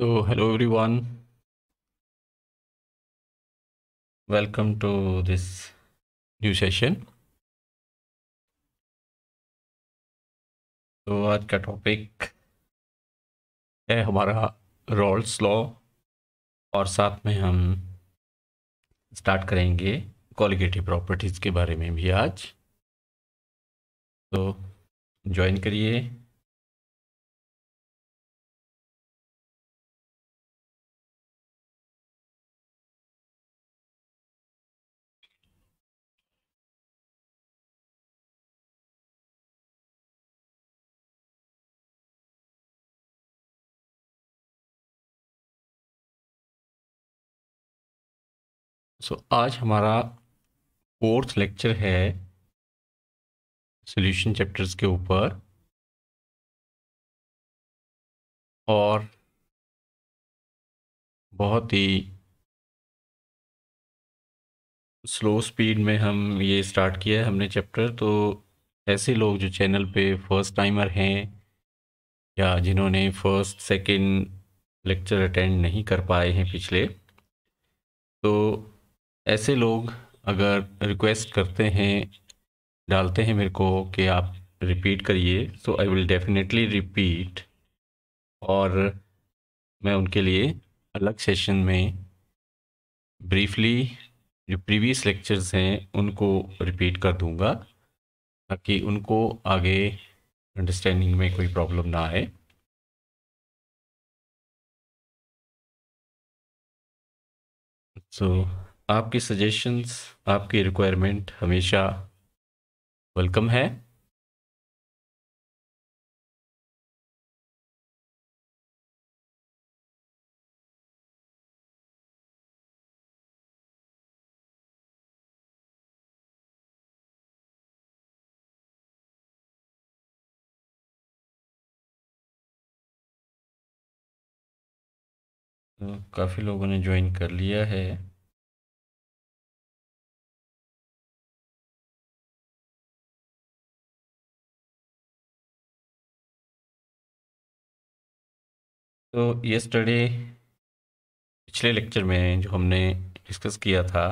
So, तो hello everyone. Welcome to this new session. तो आज का टॉपिक है हमारा रोल्स लॉ और साथ में हम स्टार्ट करेंगे कॉलिगेटिव प्रॉपर्टीज़ के बारे में भी आज तो ज्वाइन करिए सो so, आज हमारा फोर्थ लेक्चर है सॉल्यूशन चैप्टर्स के ऊपर और बहुत ही स्लो स्पीड में हम ये स्टार्ट किया है हमने चैप्टर तो ऐसे लोग जो चैनल पे फर्स्ट टाइमर हैं या जिन्होंने फर्स्ट सेकंड लेक्चर अटेंड नहीं कर पाए हैं पिछले तो ऐसे लोग अगर रिक्वेस्ट करते हैं डालते हैं मेरे को कि आप रिपीट करिए so I will definitely repeat और मैं उनके लिए अलग सेशन में ब्रीफली जो प्रीवियस लेक्चर्स हैं उनको रिपीट कर दूंगा ताकि उनको आगे अंडरस्टैंडिंग में कोई प्रॉब्लम ना आए सो so, आपकी सजेशंस आपकी रिक्वायरमेंट हमेशा वेलकम है काफ़ी लोगों ने ज्वाइन कर लिया है तो ये स्टडी पिछले लेक्चर में जो हमने डिस्कस किया था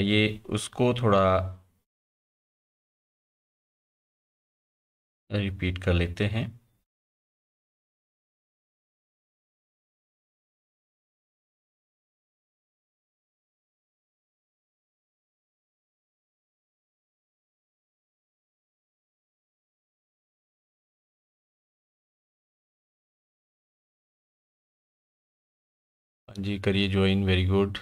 ये उसको थोड़ा रिपीट कर लेते हैं जी करिए ज्वाइन वेरी गुड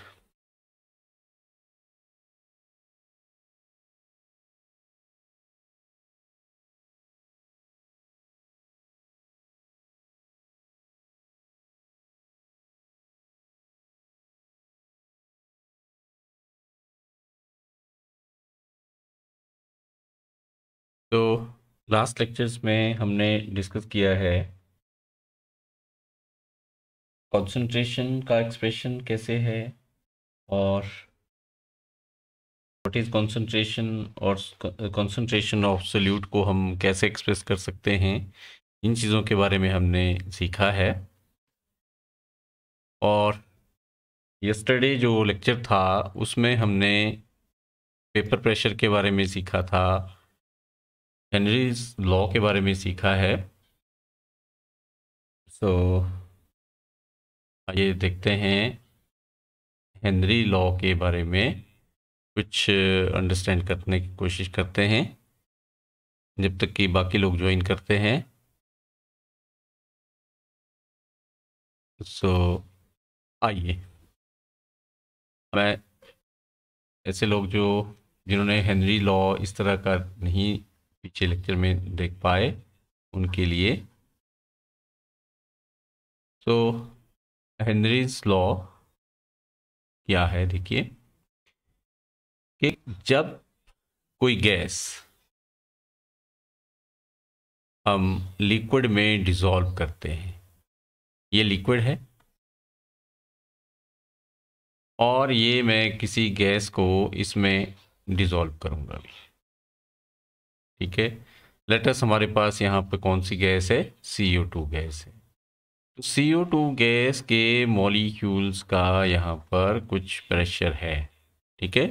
तो लास्ट लेक्चर्स में हमने डिस्कस किया है कॉन्सेंट्रेशन का एक्सप्रेशन कैसे है और वट इज़ कॉन्सेंट्रेशन और कॉन्सेंट्रेशन ऑफ सल्यूट को हम कैसे एक्सप्रेस कर सकते हैं इन चीज़ों के बारे में हमने सीखा है और यस्टरडे जो लेक्चर था उसमें हमने पेपर प्रेशर के बारे में सीखा था हेनरीज लॉ के बारे में सीखा है सो so, आइए हाँ, देखते हैं हेनरी लॉ के बारे में कुछ अंडरस्टैंड करने की कोशिश करते हैं जब तक कि बाकी लोग ज्वाइन करते हैं सो आइए मैं ऐसे लोग जो जिन्होंने हेनरी लॉ इस तरह का नहीं पीछे लेक्चर में देख पाए उनके लिए तो हेनरीज लॉ क्या है देखिए कि जब कोई गैस हम लिक्विड में डिसॉल्व करते हैं ये लिक्विड है और ये मैं किसी गैस को इसमें डिसॉल्व करूंगा अभी ठीक है लेटस हमारे पास यहाँ पे कौन सी गैस है सी ओ टू गैस है सी ओ टू गैस के मॉलिक्यूल्स का यहाँ पर कुछ प्रेशर है ठीक है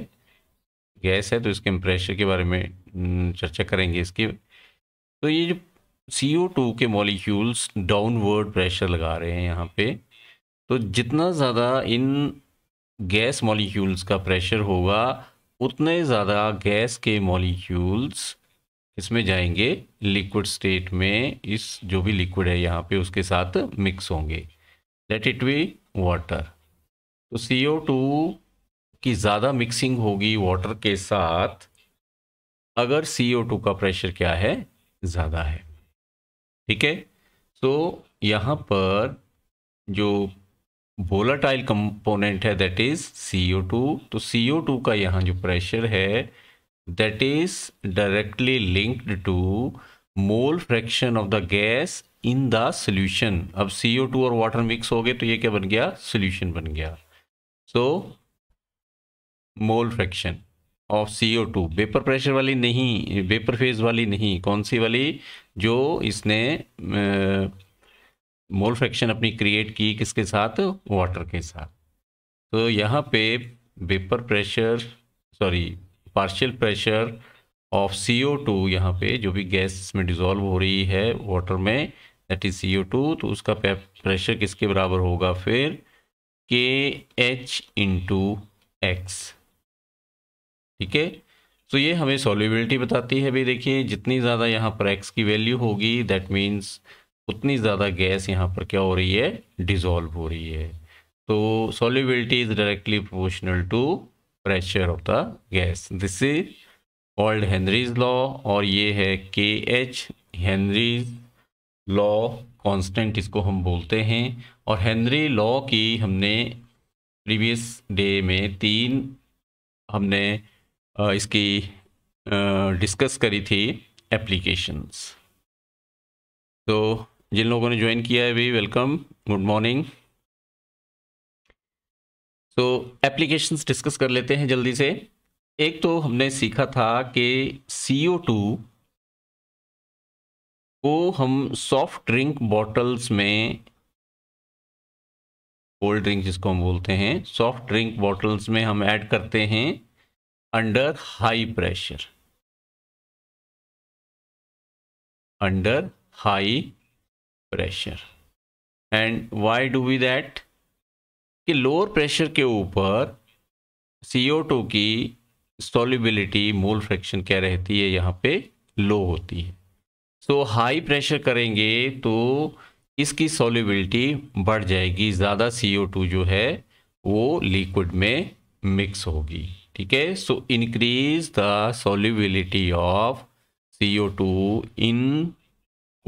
गैस है तो इसके प्रेशर के बारे में हम्म, चर्चा करेंगे इसकी तो ये जो सी ओ टू के मॉलिक्यूल्स डाउनवर्ड प्रेशर लगा रहे हैं यहाँ पे तो जितना ज़्यादा इन गैस मॉलिक्यूल्स का प्रेशर होगा उतने ज़्यादा गैस के मॉलिक्यूल्स इसमें जाएंगे लिक्विड स्टेट में इस जो भी लिक्विड है यहाँ पे उसके साथ मिक्स होंगे लेट इट वी वाटर तो सी ओ टू की ज़्यादा मिक्सिंग होगी वाटर के साथ अगर सी ओ टू का प्रेशर क्या है ज़्यादा है ठीक है तो यहाँ पर जो वोलाटाइल कंपोनेंट है that is C O two तो सी ओ टू का यहाँ जो प्रेशर है that is directly linked to mole fraction of the gas in the solution अब सी ओ टू और वाटर मिक्स हो गए तो ये क्या बन गया सोल्यूशन बन गया so mole fraction of C O two vapour pressure वाली नहीं वेपर फेज वाली नहीं कौन सी वाली जो इसने मोल फ्रैक्शन अपनी क्रिएट की किसके साथ वाटर के साथ तो यहाँ पे vapour pressure sorry partial pressure of C O two यहाँ पे जो भी गैस में डिजोल्व हो रही है वाटर में that is C O two तो उसका प्रेशर किसके बराबर होगा फिर के एच इंटू एक्स ठीक है तो ये हमें सॉल्युबिलिटी बताती है भाई देखिए जितनी ज़्यादा यहाँ पर एक्स की वैल्यू होगी दैट मीन्स उतनी ज़्यादा गैस यहाँ पर क्या हो रही है डिज़ोल्व हो रही है तो solubility is directly proportional to pressure of the gas this is old Henry's law और ये है के एच हेनरीज लॉ कॉन्स्टेंट इसको हम बोलते हैं और हेनरी लॉ की हमने प्रीवियस डे में तीन हमने इसकी डिस्कस करी थी एप्लीकेशंस तो जिन लोगों ने ज्वाइन किया है वी वेलकम गुड मॉर्निंग तो एप्लीकेशंस डिस्कस कर लेते हैं जल्दी से एक तो हमने सीखा था कि सी ओ टू को हम सॉफ्ट ड्रिंक बॉटल्स में कोल्ड ड्रिंक जिसको हम बोलते हैं सॉफ्ट ड्रिंक बॉटल्स में हम ऐड करते हैं under high pressure under high pressure and why do we that कि लोअर प्रेशर के ऊपर CO2 की सोलिबिलिटी मोल फ्रैक्शन क्या रहती है यहाँ पे लो होती है सो हाई प्रेशर करेंगे तो इसकी सोलिबिलिटी बढ़ जाएगी ज़्यादा CO2 जो है वो लिक्विड में मिक्स होगी ठीक है so increase the solubility of CO2 in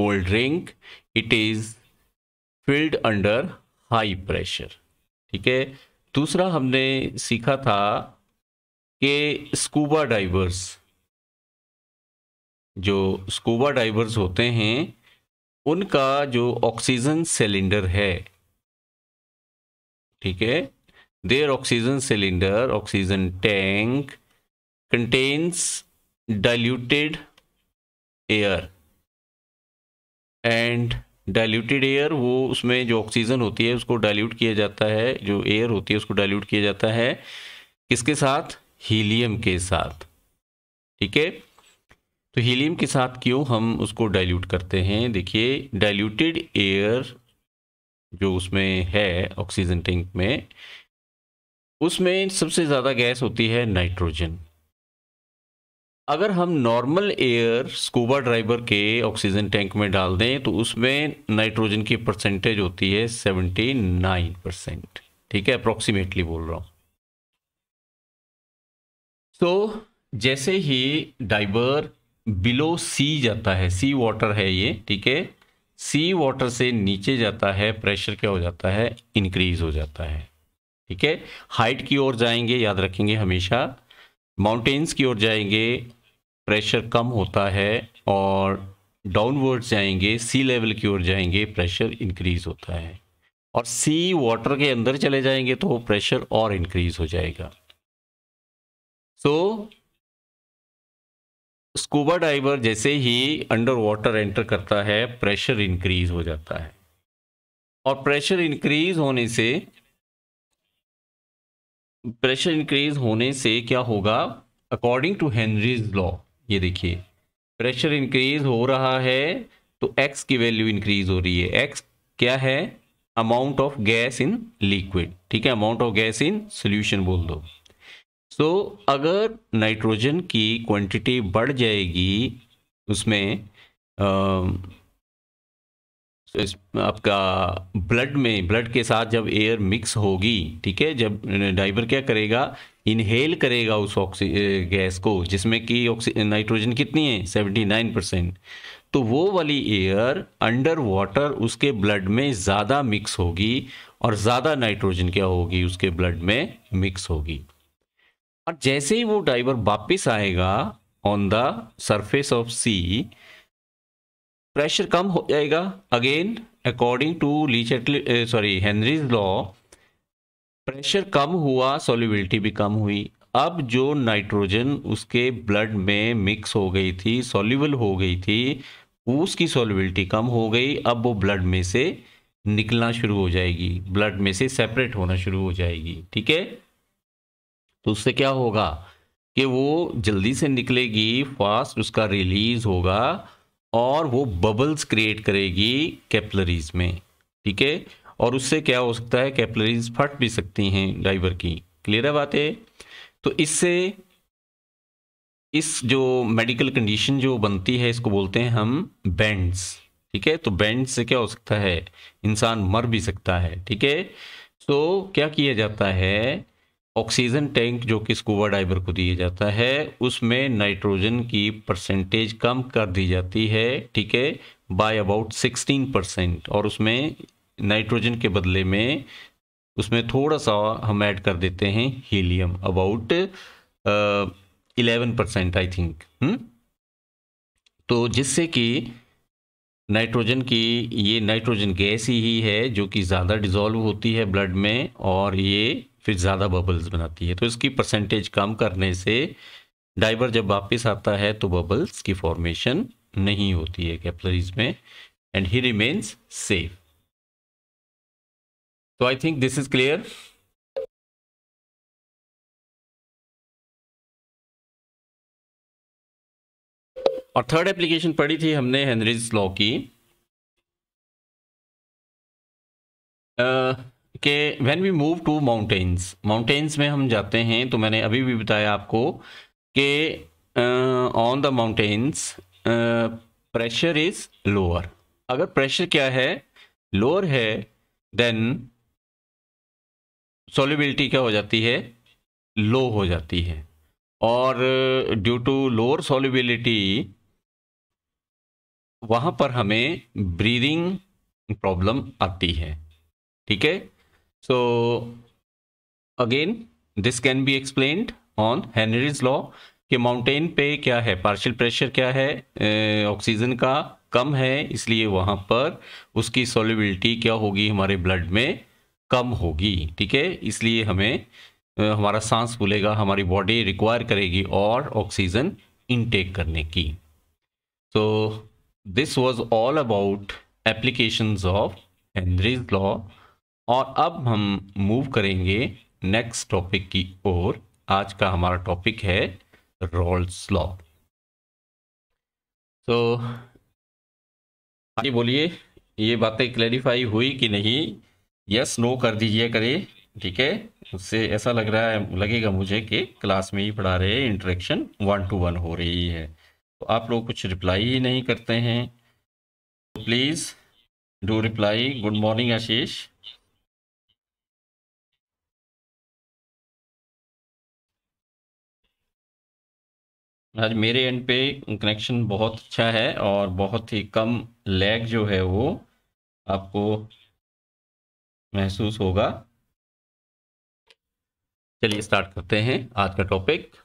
cold drink it is filled under high pressure ठीक है दूसरा हमने सीखा था कि स्कूबा डाइवर्स जो स्कूबा डाइवर्स होते हैं उनका जो ऑक्सीजन सिलेंडर है ठीक है there oxygen cylinder oxygen tank contains diluted air and diluted air वो उसमें जो ऑक्सीजन होती है उसको डाइल्यूट किया जाता है जो एयर होती है उसको डाइल्यूट किया जाता है किसके साथ हीलियम के साथ ठीक है तो हीलियम के साथ क्यों हम उसको डाइल्यूट करते हैं देखिए डाइल्यूटेड एयर जो उसमें है ऑक्सीजन टैंक में उसमें सबसे ज़्यादा गैस होती है नाइट्रोजन अगर हम नॉर्मल एयर स्कूबा ड्राइवर के ऑक्सीजन टैंक में डाल दें तो उसमें नाइट्रोजन की परसेंटेज होती है सेवेंटी नाइन परसेंट ठीक है अप्रोक्सीमेटली बोल रहा हूँ तो जैसे ही डाइवर बिलो सी जाता है सी वाटर है ये ठीक है सी वाटर से नीचे जाता है प्रेशर क्या हो जाता है इंक्रीज हो जाता है ठीक है हाइट की ओर जाएंगे याद रखेंगे हमेशा माउंटेन्स की ओर जाएंगे प्रेशर कम होता है और डाउनवर्ड्स जाएंगे सी लेवल की ओर जाएंगे प्रेशर इंक्रीज होता है और सी वाटर के अंदर चले जाएंगे तो प्रेशर और इंक्रीज हो जाएगा सो स्कूबा डाइवर जैसे ही अंडर वाटर एंटर करता है प्रेशर इंक्रीज हो जाता है और प्रेशर इंक्रीज होने से प्रेशर इंक्रीज होने से क्या होगा अकॉर्डिंग टू हेनरीज लॉ ये देखिए प्रेशर इंक्रीज हो रहा है तो एक्स की वैल्यू इंक्रीज हो रही है एक्स क्या है amount of gas in liquid ठीक है amount of gas in solution बोल दो सो so, अगर नाइट्रोजन की क्वांटिटी बढ़ जाएगी उसमें आ, तो इस आपका ब्लड में ब्लड के साथ जब एयर मिक्स होगी ठीक है जब डाइवर क्या करेगा इनहेल करेगा उस ऑक्सी गैस को जिसमें कि ऑक्सी नाइट्रोजन कितनी है सेवेंटी नाइन परसेंट तो वो वाली एयर अंडर वाटर उसके ब्लड में ज़्यादा मिक्स होगी और ज़्यादा नाइट्रोजन क्या होगी उसके ब्लड में मिक्स होगी और जैसे ही वो डाइवर वापस आएगा on the surface of sea pressure कम हो जाएगा again according to Le Chatelier sorry Henry's law pressure कम हुआ सॉल्युबिलिटी भी कम हुई अब जो नाइट्रोजन उसके ब्लड में मिक्स हो गई थी सोल्यूबल हो गई थी उसकी सॉल्युबिलिटी कम हो गई अब वो ब्लड में से निकलना शुरू हो जाएगी ब्लड में से सेपरेट होना शुरू हो जाएगी ठीक है तो उससे क्या होगा कि वो जल्दी से निकलेगी फास्ट उसका रिलीज होगा और वो बबल्स क्रिएट करेगी कैपलरीज में ठीक है और उससे क्या हो सकता है कैपलरीज फट भी सकती हैं ड्राइवर की क्लियर है बात है तो इससे इस जो मेडिकल कंडीशन जो बनती है इसको बोलते हैं हम बैंड्स ठीक है तो बैंड से क्या हो सकता है इंसान मर भी सकता है ठीक है तो क्या किया जाता है ऑक्सीजन टैंक जो कि स्कूबा डाइवर को दिया जाता है उसमें नाइट्रोजन की परसेंटेज कम कर दी जाती है ठीक है बाय अबाउट सिक्सटीन परसेंट और उसमें नाइट्रोजन के बदले में उसमें थोड़ा सा हम ऐड कर देते हैं helium about eleven percent I think तो जिससे कि नाइट्रोजन की ये नाइट्रोजन गैस ही है जो कि ज़्यादा डिज़ोल्व होती है ब्लड में और ये फिर ज़्यादा बबल्स बनाती है तो इसकी परसेंटेज कम करने से डाइवर जब वापस आता है तो बबल्स की फॉर्मेशन नहीं होती है कैपलरीज में एंड ही रिमेन्स सेफ तो I think this is clear और थर्ड एप्लीकेशन पढ़ी थी हमने हेनरीज लॉ की uh, कि when we move to mountains mountains में हम जाते हैं तो मैंने अभी भी बताया आपको कि on the mountains pressure is lower अगर प्रेशर क्या है लोअर है देन सोलिबिलिटी क्या हो जाती है लो हो जाती है और ड्यू टू लोअर सोलिबिलिटी वहाँ पर हमें ब्रीदिंग प्रॉब्लम आती है ठीक है So again, this can be explained on Henry's law कि माउंटेन पे क्या है पार्शियल प्रेशर क्या है ऑक्सीजन का कम है इसलिए वहाँ पर उसकी सोलिबिलिटी क्या होगी हमारे ब्लड में कम होगी ठीक है इसलिए हमें हमारा सांस फूलेगा हमारी बॉडी रिक्वायर करेगी और ऑक्सीजन इनटेक करने की so this was all about applications of Henry's law और अब हम मूव करेंगे नेक्स्ट टॉपिक की ओर आज का हमारा टॉपिक है रोल्स लॉ तो आइए बोलिए ये बातें क्लैरिफाई हुई कि नहीं यस नो कर दीजिए करिए ठीक है उससे ऐसा लग रहा है लगेगा मुझे कि क्लास में ही पढ़ा रहे हैं इंटरेक्शन वन टू वन हो रही है तो आप लोग कुछ रिप्लाई ही नहीं करते हैं तो please do reply good morning Ashish आज मेरे एंड पे कनेक्शन बहुत अच्छा है और बहुत ही कम लैग जो है वो आपको महसूस होगा चलिए स्टार्ट करते हैं आज का टॉपिक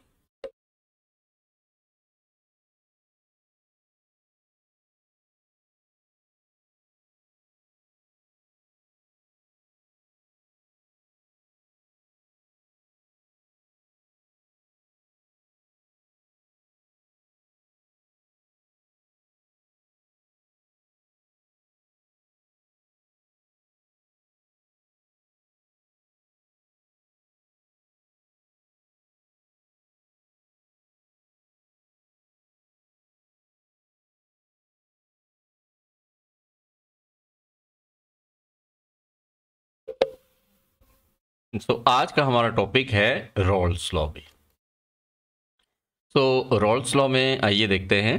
सो so, आज का हमारा टॉपिक है रोल्स लॉ भी सो रोल्स लॉ में आइए देखते हैं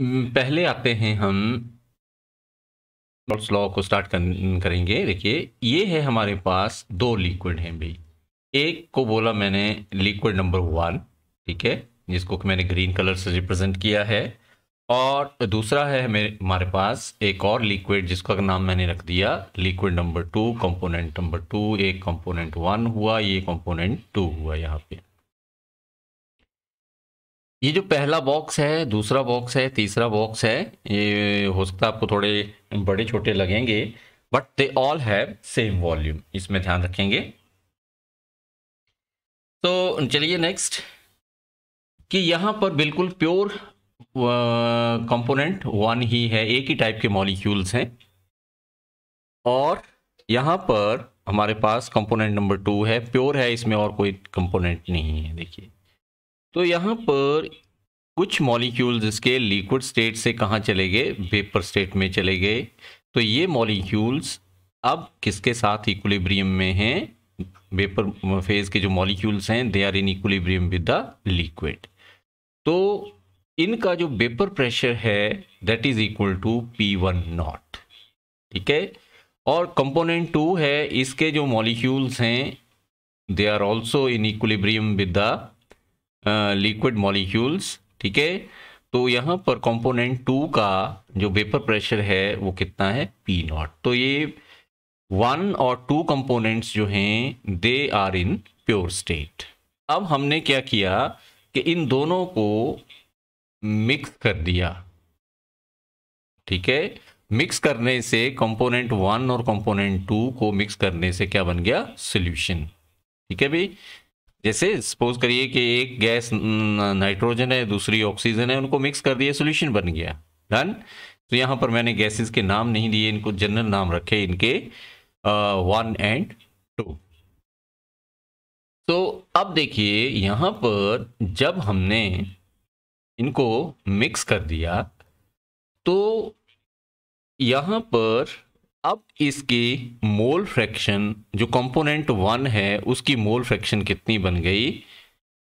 हम्म, पहले आते हैं हम रोल्स लॉ को स्टार्ट करेंगे देखिए ये है हमारे पास दो लिक्विड हैं भाई एक को बोला मैंने लिक्विड नंबर वन ठीक है जिसको कि मैंने ग्रीन कलर से रिप्रेजेंट किया है और दूसरा है मेरे हमारे पास एक और लिक्विड जिसका नाम मैंने रख दिया liquid number two component number two एक कंपोनेंट वन हुआ ये कंपोनेंट टू हुआ यहाँ पे ये जो पहला बॉक्स है दूसरा बॉक्स है तीसरा बॉक्स है ये हो सकता है आपको थोड़े बड़े छोटे लगेंगे but they all have same volume इसमें ध्यान रखेंगे तो चलिए नेक्स्ट कि यहाँ पर बिल्कुल प्योर कंपोनेंट वन ही है एक ही टाइप के मॉलिक्यूल्स हैं और यहाँ पर हमारे पास कंपोनेंट नंबर टू है प्योर है इसमें और कोई कंपोनेंट नहीं है देखिए तो यहाँ पर कुछ मॉलिक्यूल्स इसके लिक्विड स्टेट से कहाँ चले गए वेपर स्टेट में चले गए तो ये मॉलिक्यूल्स अब किसके साथ इक्विलिब्रियम में हैं वेपर फेज के जो मॉलिक्यूल्स हैं they are in equilibrium with the liquid तो इनका जो वेपर प्रेशर है that is equal to P one naught ठीक है और कंपोनेंट टू है इसके जो मॉलिक्यूल्स हैं they are also in equilibrium with the liquid molecules ठीक है तो यहाँ पर कंपोनेंट टू का जो वेपर प्रेशर है वो कितना है पी नॉट तो ये वन और टू कंपोनेंट्स जो हैं they are in pure state अब हमने क्या किया कि इन दोनों को मिक्स कर दिया ठीक है मिक्स करने से कंपोनेंट वन और कंपोनेंट टू को मिक्स करने से क्या बन गया सोल्यूशन ठीक है भाई जैसे सपोज करिए कि एक गैस नाइट्रोजन है दूसरी ऑक्सीजन है उनको मिक्स कर दिया सोल्यूशन बन गया डन तो यहां पर मैंने गैसेस के नाम नहीं दिए इनको जनरल नाम रखे इनके वन एंड टू तो अब देखिए यहाँ पर जब हमने इनको मिक्स कर दिया तो यहाँ पर अब इसकी मोल फ्रैक्शन जो कंपोनेंट वन है उसकी मोल फ्रैक्शन कितनी बन गई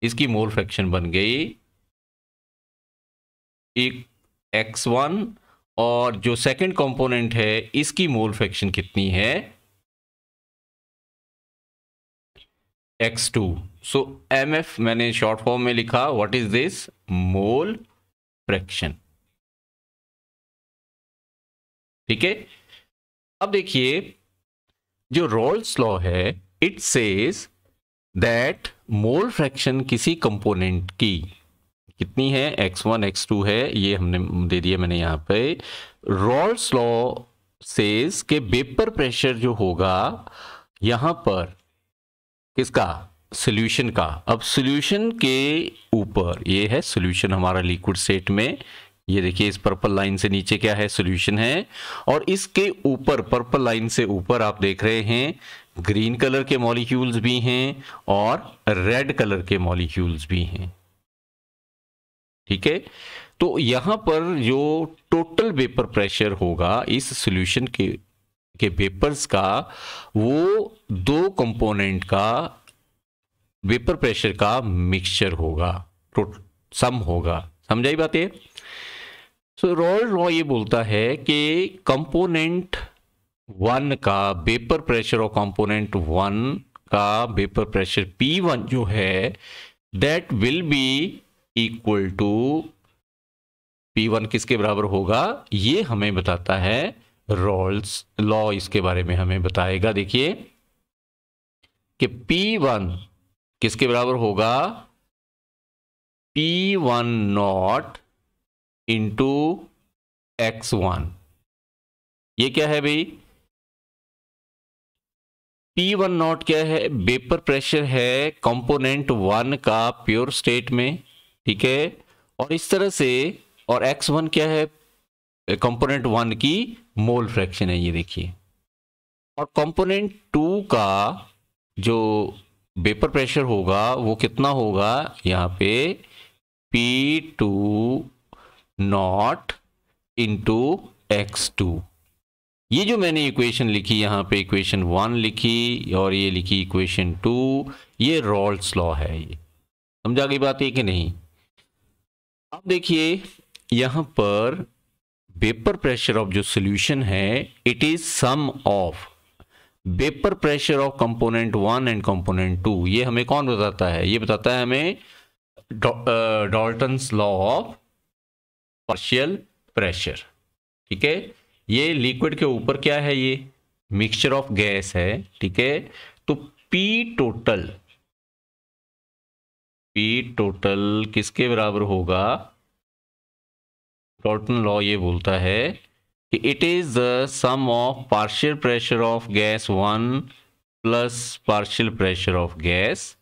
इसकी मोल फ्रैक्शन बन गई एक एक्स वन और जो सेकंड कंपोनेंट है इसकी मोल फ्रैक्शन कितनी है x two so M F मैंने शॉर्ट फॉर्म में लिखा what is this mole fraction ठीक है अब देखिए जो रोल्स लॉ है it says that mole fraction किसी कंपोनेंट की कितनी है x1 x2 है ये हमने दे दिया मैंने यहां पे रोल्स लॉ सेज के वेपर प्रेशर जो होगा यहां पर किसका सोल्यूशन का अब सोल्यूशन के ऊपर ये है सोल्यूशन हमारा लिक्विड सेट में ये देखिए इस पर्पल लाइन से नीचे क्या है सोल्यूशन है और इसके ऊपर पर्पल लाइन से ऊपर आप देख रहे हैं ग्रीन कलर के मॉलिक्यूल्स भी हैं और रेड कलर के मॉलिक्यूल्स भी हैं ठीक है तो यहां पर जो टोटल वेपर प्रेशर होगा इस सोल्यूशन के के पेपर्स का वो दो कंपोनेंट का वेपर प्रेशर का मिक्सचर होगा सम होगा समझाई बात ये सो रॉयल रॉ ये बोलता है कि कंपोनेंट वन का वेपर प्रेशर और कंपोनेंट वन का वेपर प्रेशर पी वन जो है that will be equal to P one किसके बराबर होगा ये हमें बताता है रोल्स लॉ इसके बारे में हमें बताएगा देखिए कि P1 किसके बराबर होगा P1 one not into x one ये क्या है भाई P1 वन नॉट क्या है वेपर प्रेशर है कंपोनेंट वन का प्योर स्टेट में ठीक है और इस तरह से और x1 क्या है कंपोनेंट वन की मोल फ्रैक्शन है ये देखिए और कंपोनेंट टू का जो वेपर प्रेशर होगा वो कितना होगा यहाँ पे P two naught into x two ये जो मैंने इक्वेशन लिखी यहाँ पे इक्वेशन वन लिखी और ये लिखी इक्वेशन टू ये रॉल्स लॉ है ये समझा गई बात है कि नहीं अब देखिए यहाँ पर वेपर प्रेशर ऑफ जो सोल्यूशन है it is sum of vapour pressure of component one and component two ये हमें कौन बताता है ये बताता है हमें Dalton law of partial pressure ठीक है ये लिक्विड के ऊपर क्या है ये मिक्सचर ऑफ गैस है ठीक है तो पी टोटल पी टोटल किसके बराबर होगा टॉर्टन लॉ ये बोलता है कि it is the sum of partial pressure of gas one plus partial pressure of gas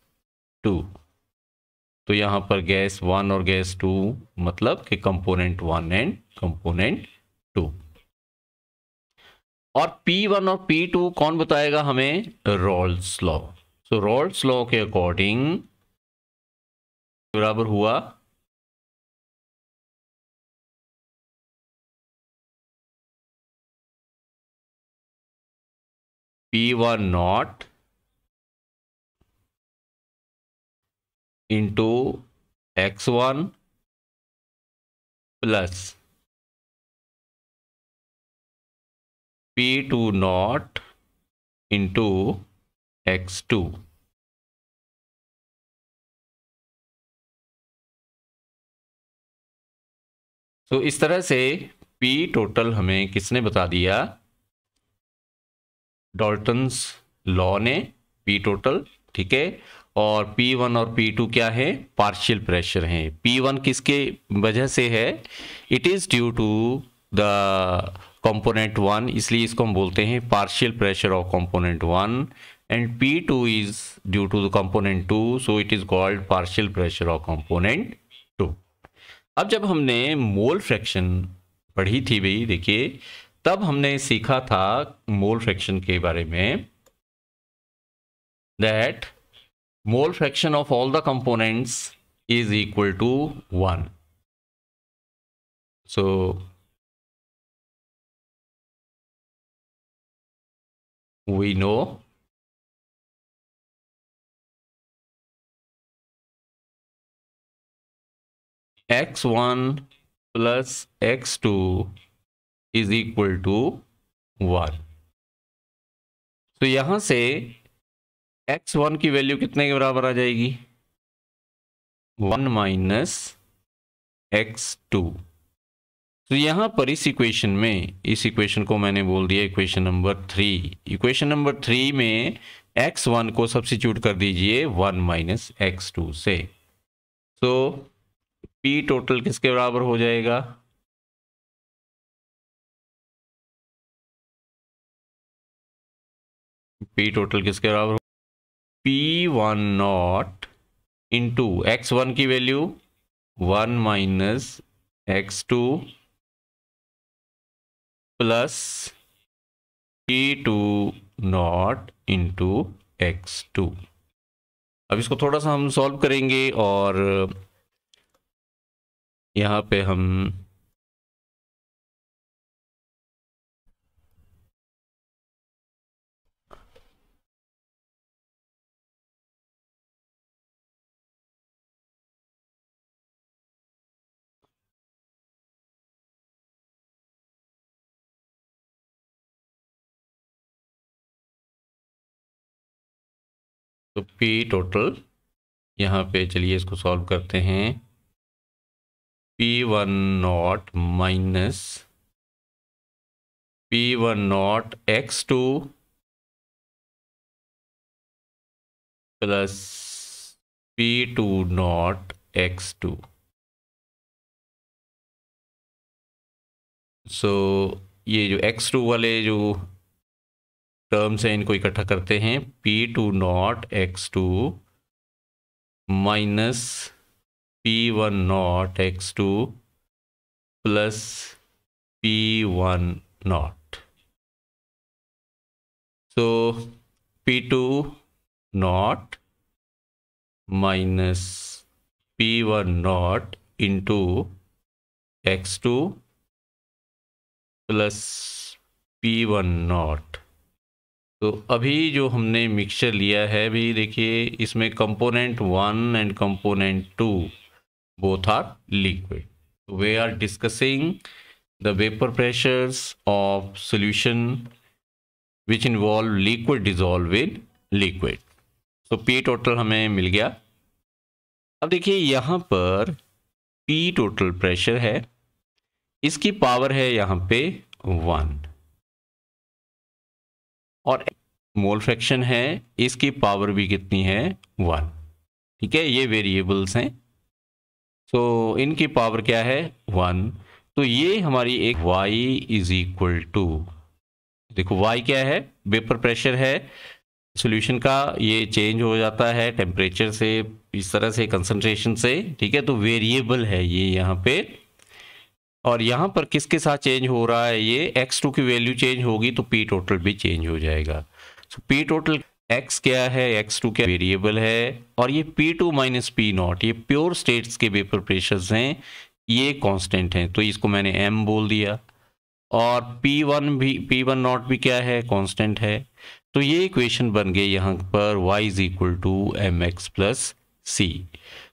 two तो यहां पर गैस वन और गैस टू मतलब कि component one and component two और P1 और P2 कौन बताएगा हमें Raoult's law so Raoult's law के अकॉर्डिंग बराबर हुआ P one not into x one plus P two naught into x two तो इस तरह से पी टोटल हमें किसने बता दिया डॉल्टन्स लॉ ने पी टोटल ठीक है और P1 और P2 क्या है पार्शियल प्रेशर है P1 किसके वजह से है it is due to the component one इसलिए इसको हम बोलते हैं partial pressure of component one and P2 two is due to the component two so it is called partial pressure of component two अब जब हमने मोल फ्रैक्शन पढ़ी थी भाई देखिए तब हमने सीखा था मोल फ्रैक्शन के बारे में that mole fraction of all the components is equal to one so x one x1 plus x2 is equal to one तो यहां से एक्स वन की वैल्यू कितने के बराबर आ जाएगी वन माइनस एक्स टू तो यहां पर इस इक्वेशन में इस इक्वेशन को मैंने बोल दिया equation number three equation number three में एक्स वन को सब्सिट्यूट कर दीजिए वन माइनस एक्स टू से तो पी टोटल किसके बराबर हो जाएगा पी टोटल किसके बराबर हो P one not into x one की value one minus x two plus P two naught into x two अब इसको थोड़ा सा हम सॉल्व करेंगे और यहाँ पे हम तो P टोटल यहाँ पे चलिए इसको सॉल्व करते हैं P one naught minus P one naught x two plus P two naught x two so ये जो एक्स टू वाले जो टर्म्स हैं इनको इकट्ठा करते हैं P two naught x two minus P one naught x two plus P one naught so P two not minus P one not into x two plus P one naught तो अभी जो हमने mixture लिया है भी देखिए इसमें component one and component two both are liquid तो we are discussing the vapour pressures of solution which involve liquid dissolve in liquid तो पी टोटल हमें मिल गया अब देखिए यहाँ पर पी टोटल प्रेशर है इसकी पावर है यहाँ पे वन और मोल फ्रैक्शन है इसकी पावर भी कितनी है वन ठीक है ये वेरिएबल्स हैं सो so, इनकी पावर क्या है वन तो ये हमारी एक y इज इक्वल टू देखो y क्या है वेपर प्रेशर है सॉल्यूशन का ये चेंज हो जाता है टेम्परेचर से इस तरह से कंसंट्रेशन से ठीक है तो वेरिएबल है ये यहाँ पे और यहाँ पर किसके साथ चेंज हो रहा है ये x2 की वैल्यू चेंज होगी तो p टोटल भी चेंज हो जाएगा so P p total x क्या है x2 क्या वेरिएबल है और ये p2 two minus P naught ये प्योर स्टेट्स के वेपर प्रेशर्स हैं ये कांस्टेंट हैं तो इसको मैंने m बोल दिया और p1 भी p1 नॉट भी क्या है कांस्टेंट है तो ये इक्वेशन बन गई यहाँ पर y is equal to M x plus C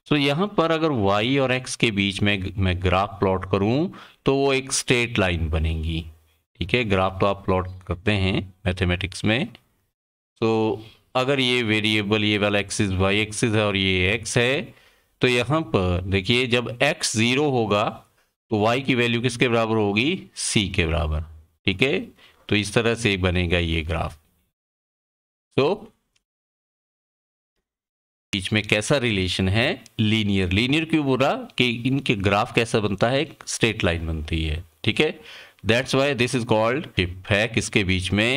so so, यहाँ पर अगर y और x के बीच में मैं ग्राफ प्लॉट करूँ तो वो एक स्ट्रेट लाइन बनेगी ठीक है ग्राफ तो आप प्लॉट करते हैं मैथमेटिक्स में तो अगर ये वेरिएबल ये वाला एक्सिस वाई एक्सिस है और ये एक्स है तो यहाँ पर देखिए जब एक्स ज़ीरो होगा तो वाई की वैल्यू किसके बराबर होगी सी के बराबर ठीक है तो इस तरह से बनेगा ये ग्राफ तो बीच में कैसा रिलेशन है लीनियर लीनियर क्यों बोला कि इनके ग्राफ कैसा बनता है स्ट्रेट लाइन बनती है ठीक है that's why this is called पिप है किसके बीच में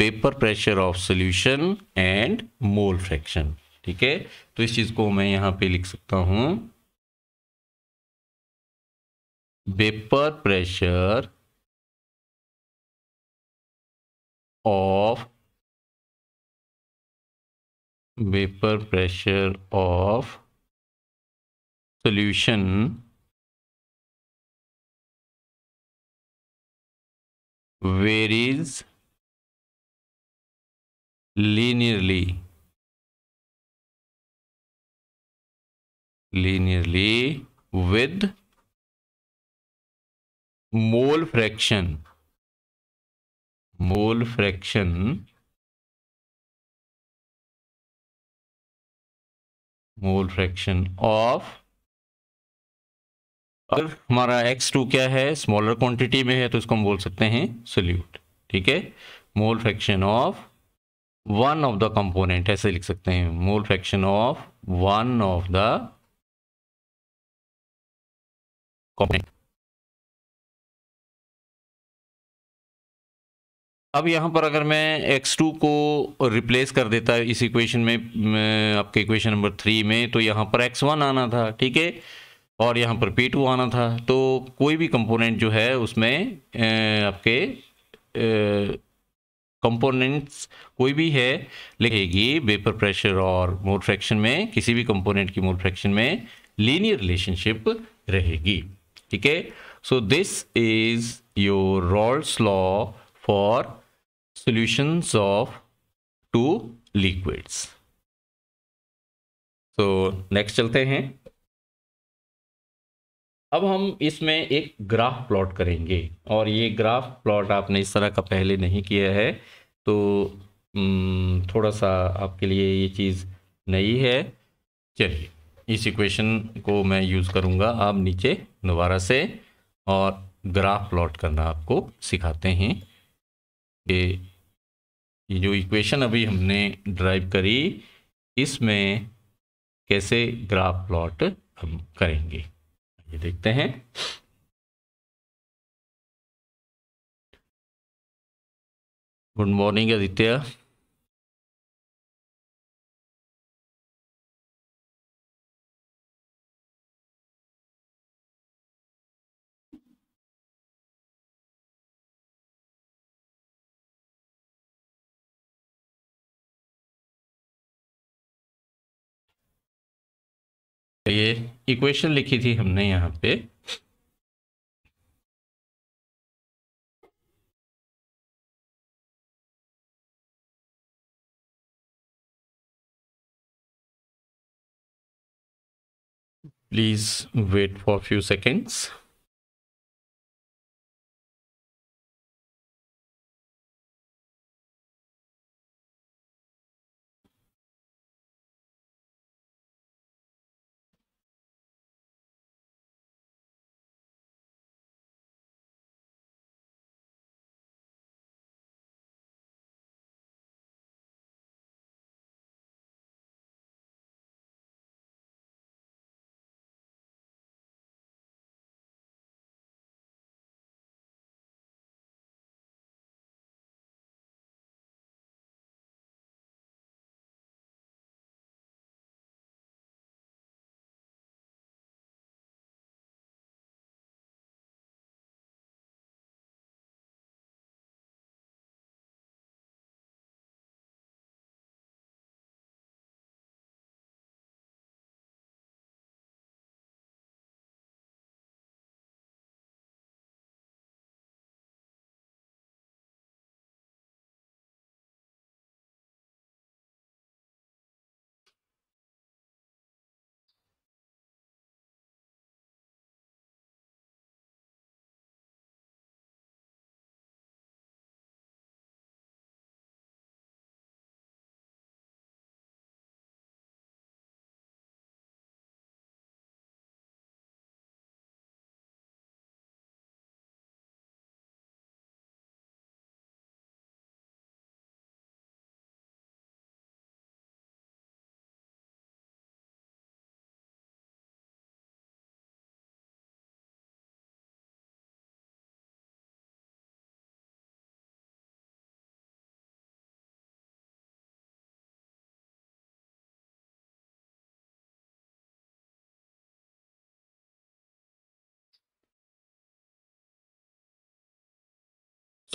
vapour pressure of solution and mole fraction ठीक है तो इस चीज को मैं यहां पे लिख सकता हूं vapour pressure of vapor pressure of solution varies linearly linearly with mole fraction mole fraction mole fraction of अगर हमारा एक्स टू क्या है स्मॉलर क्वांटिटी में है तो इसको हम बोल सकते हैं सोल्यूट ठीक है mole fraction of one of the component ऐसे लिख सकते हैं mole fraction of one of the component अब यहाँ पर अगर मैं x2 को रिप्लेस कर देता इस इक्वेशन में आपके इक्वेशन नंबर थ्री में तो यहाँ पर x1 आना था ठीक है और यहाँ पर p2 आना था तो कोई भी कंपोनेंट जो है उसमें आपके कंपोनेंट्स कोई भी है लिखेगी वेपर प्रेशर और मोल फ्रैक्शन में किसी भी कंपोनेंट की मोल फ्रैक्शन में लीनियर रिलेशनशिप रहेगी ठीक है so this is your Raoult's law for solutions of two liquids so next चलते हैं अब हम इसमें एक ग्राफ प्लॉट करेंगे और ये ग्राफ प्लॉट आपने इस तरह का पहले नहीं किया है तो थोड़ा सा आपके लिए ये चीज़ नई है चलिए इस इक्वेशन को मैं यूज़ करूँगा आप नीचे दोबारा से और ग्राफ प्लॉट करना आपको सिखाते हैं कि ये जो इक्वेशन अभी हमने ड्राइव करी इसमें कैसे ग्राफ प्लॉट हम करेंगे ये देखते हैं गुड मॉर्निंग आदित्य इक्वेशन लिखी थी हमने यहां पे please wait for few seconds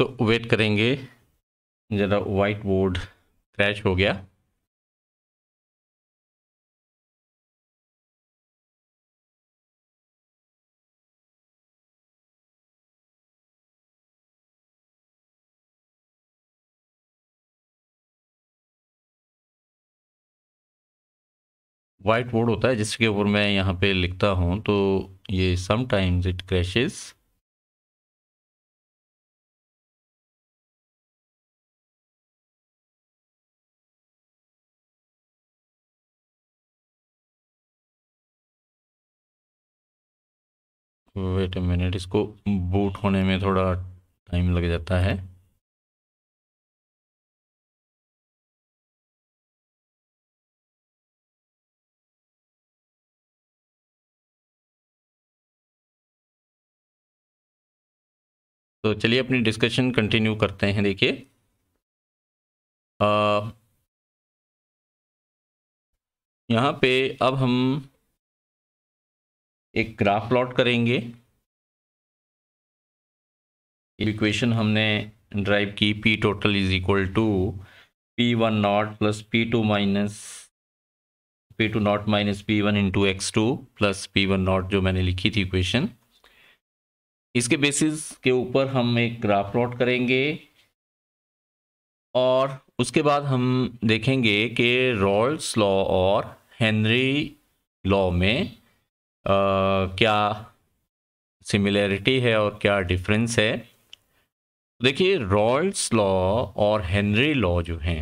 तो वेट करेंगे ज़रा वाइट बोर्ड क्रैश हो गया वाइट बोर्ड होता है जिसके ऊपर मैं यहाँ पे लिखता हूँ तो ये sometimes it crashes wait a minute इसको बूट होने में थोड़ा टाइम लग जाता है तो चलिए अपनी डिस्कशन कंटिन्यू करते हैं देखिए यहाँ पे अब हम एक ग्राफ प्लॉट करेंगे इक्वेशन हमने ड्राइव की P total is equal to P one not plus P two minus P two not minus P one into x two plus P one naught जो मैंने लिखी थी इक्वेशन इसके बेसिस के ऊपर हम एक ग्राफ प्लॉट करेंगे और उसके बाद हम देखेंगे कि रॉल्स लॉ और हेनरी लॉ में क्या सिमिलैरिटी है और क्या डिफरेंस है देखिए रॉयल्स लॉ और हेनरी लॉ जो हैं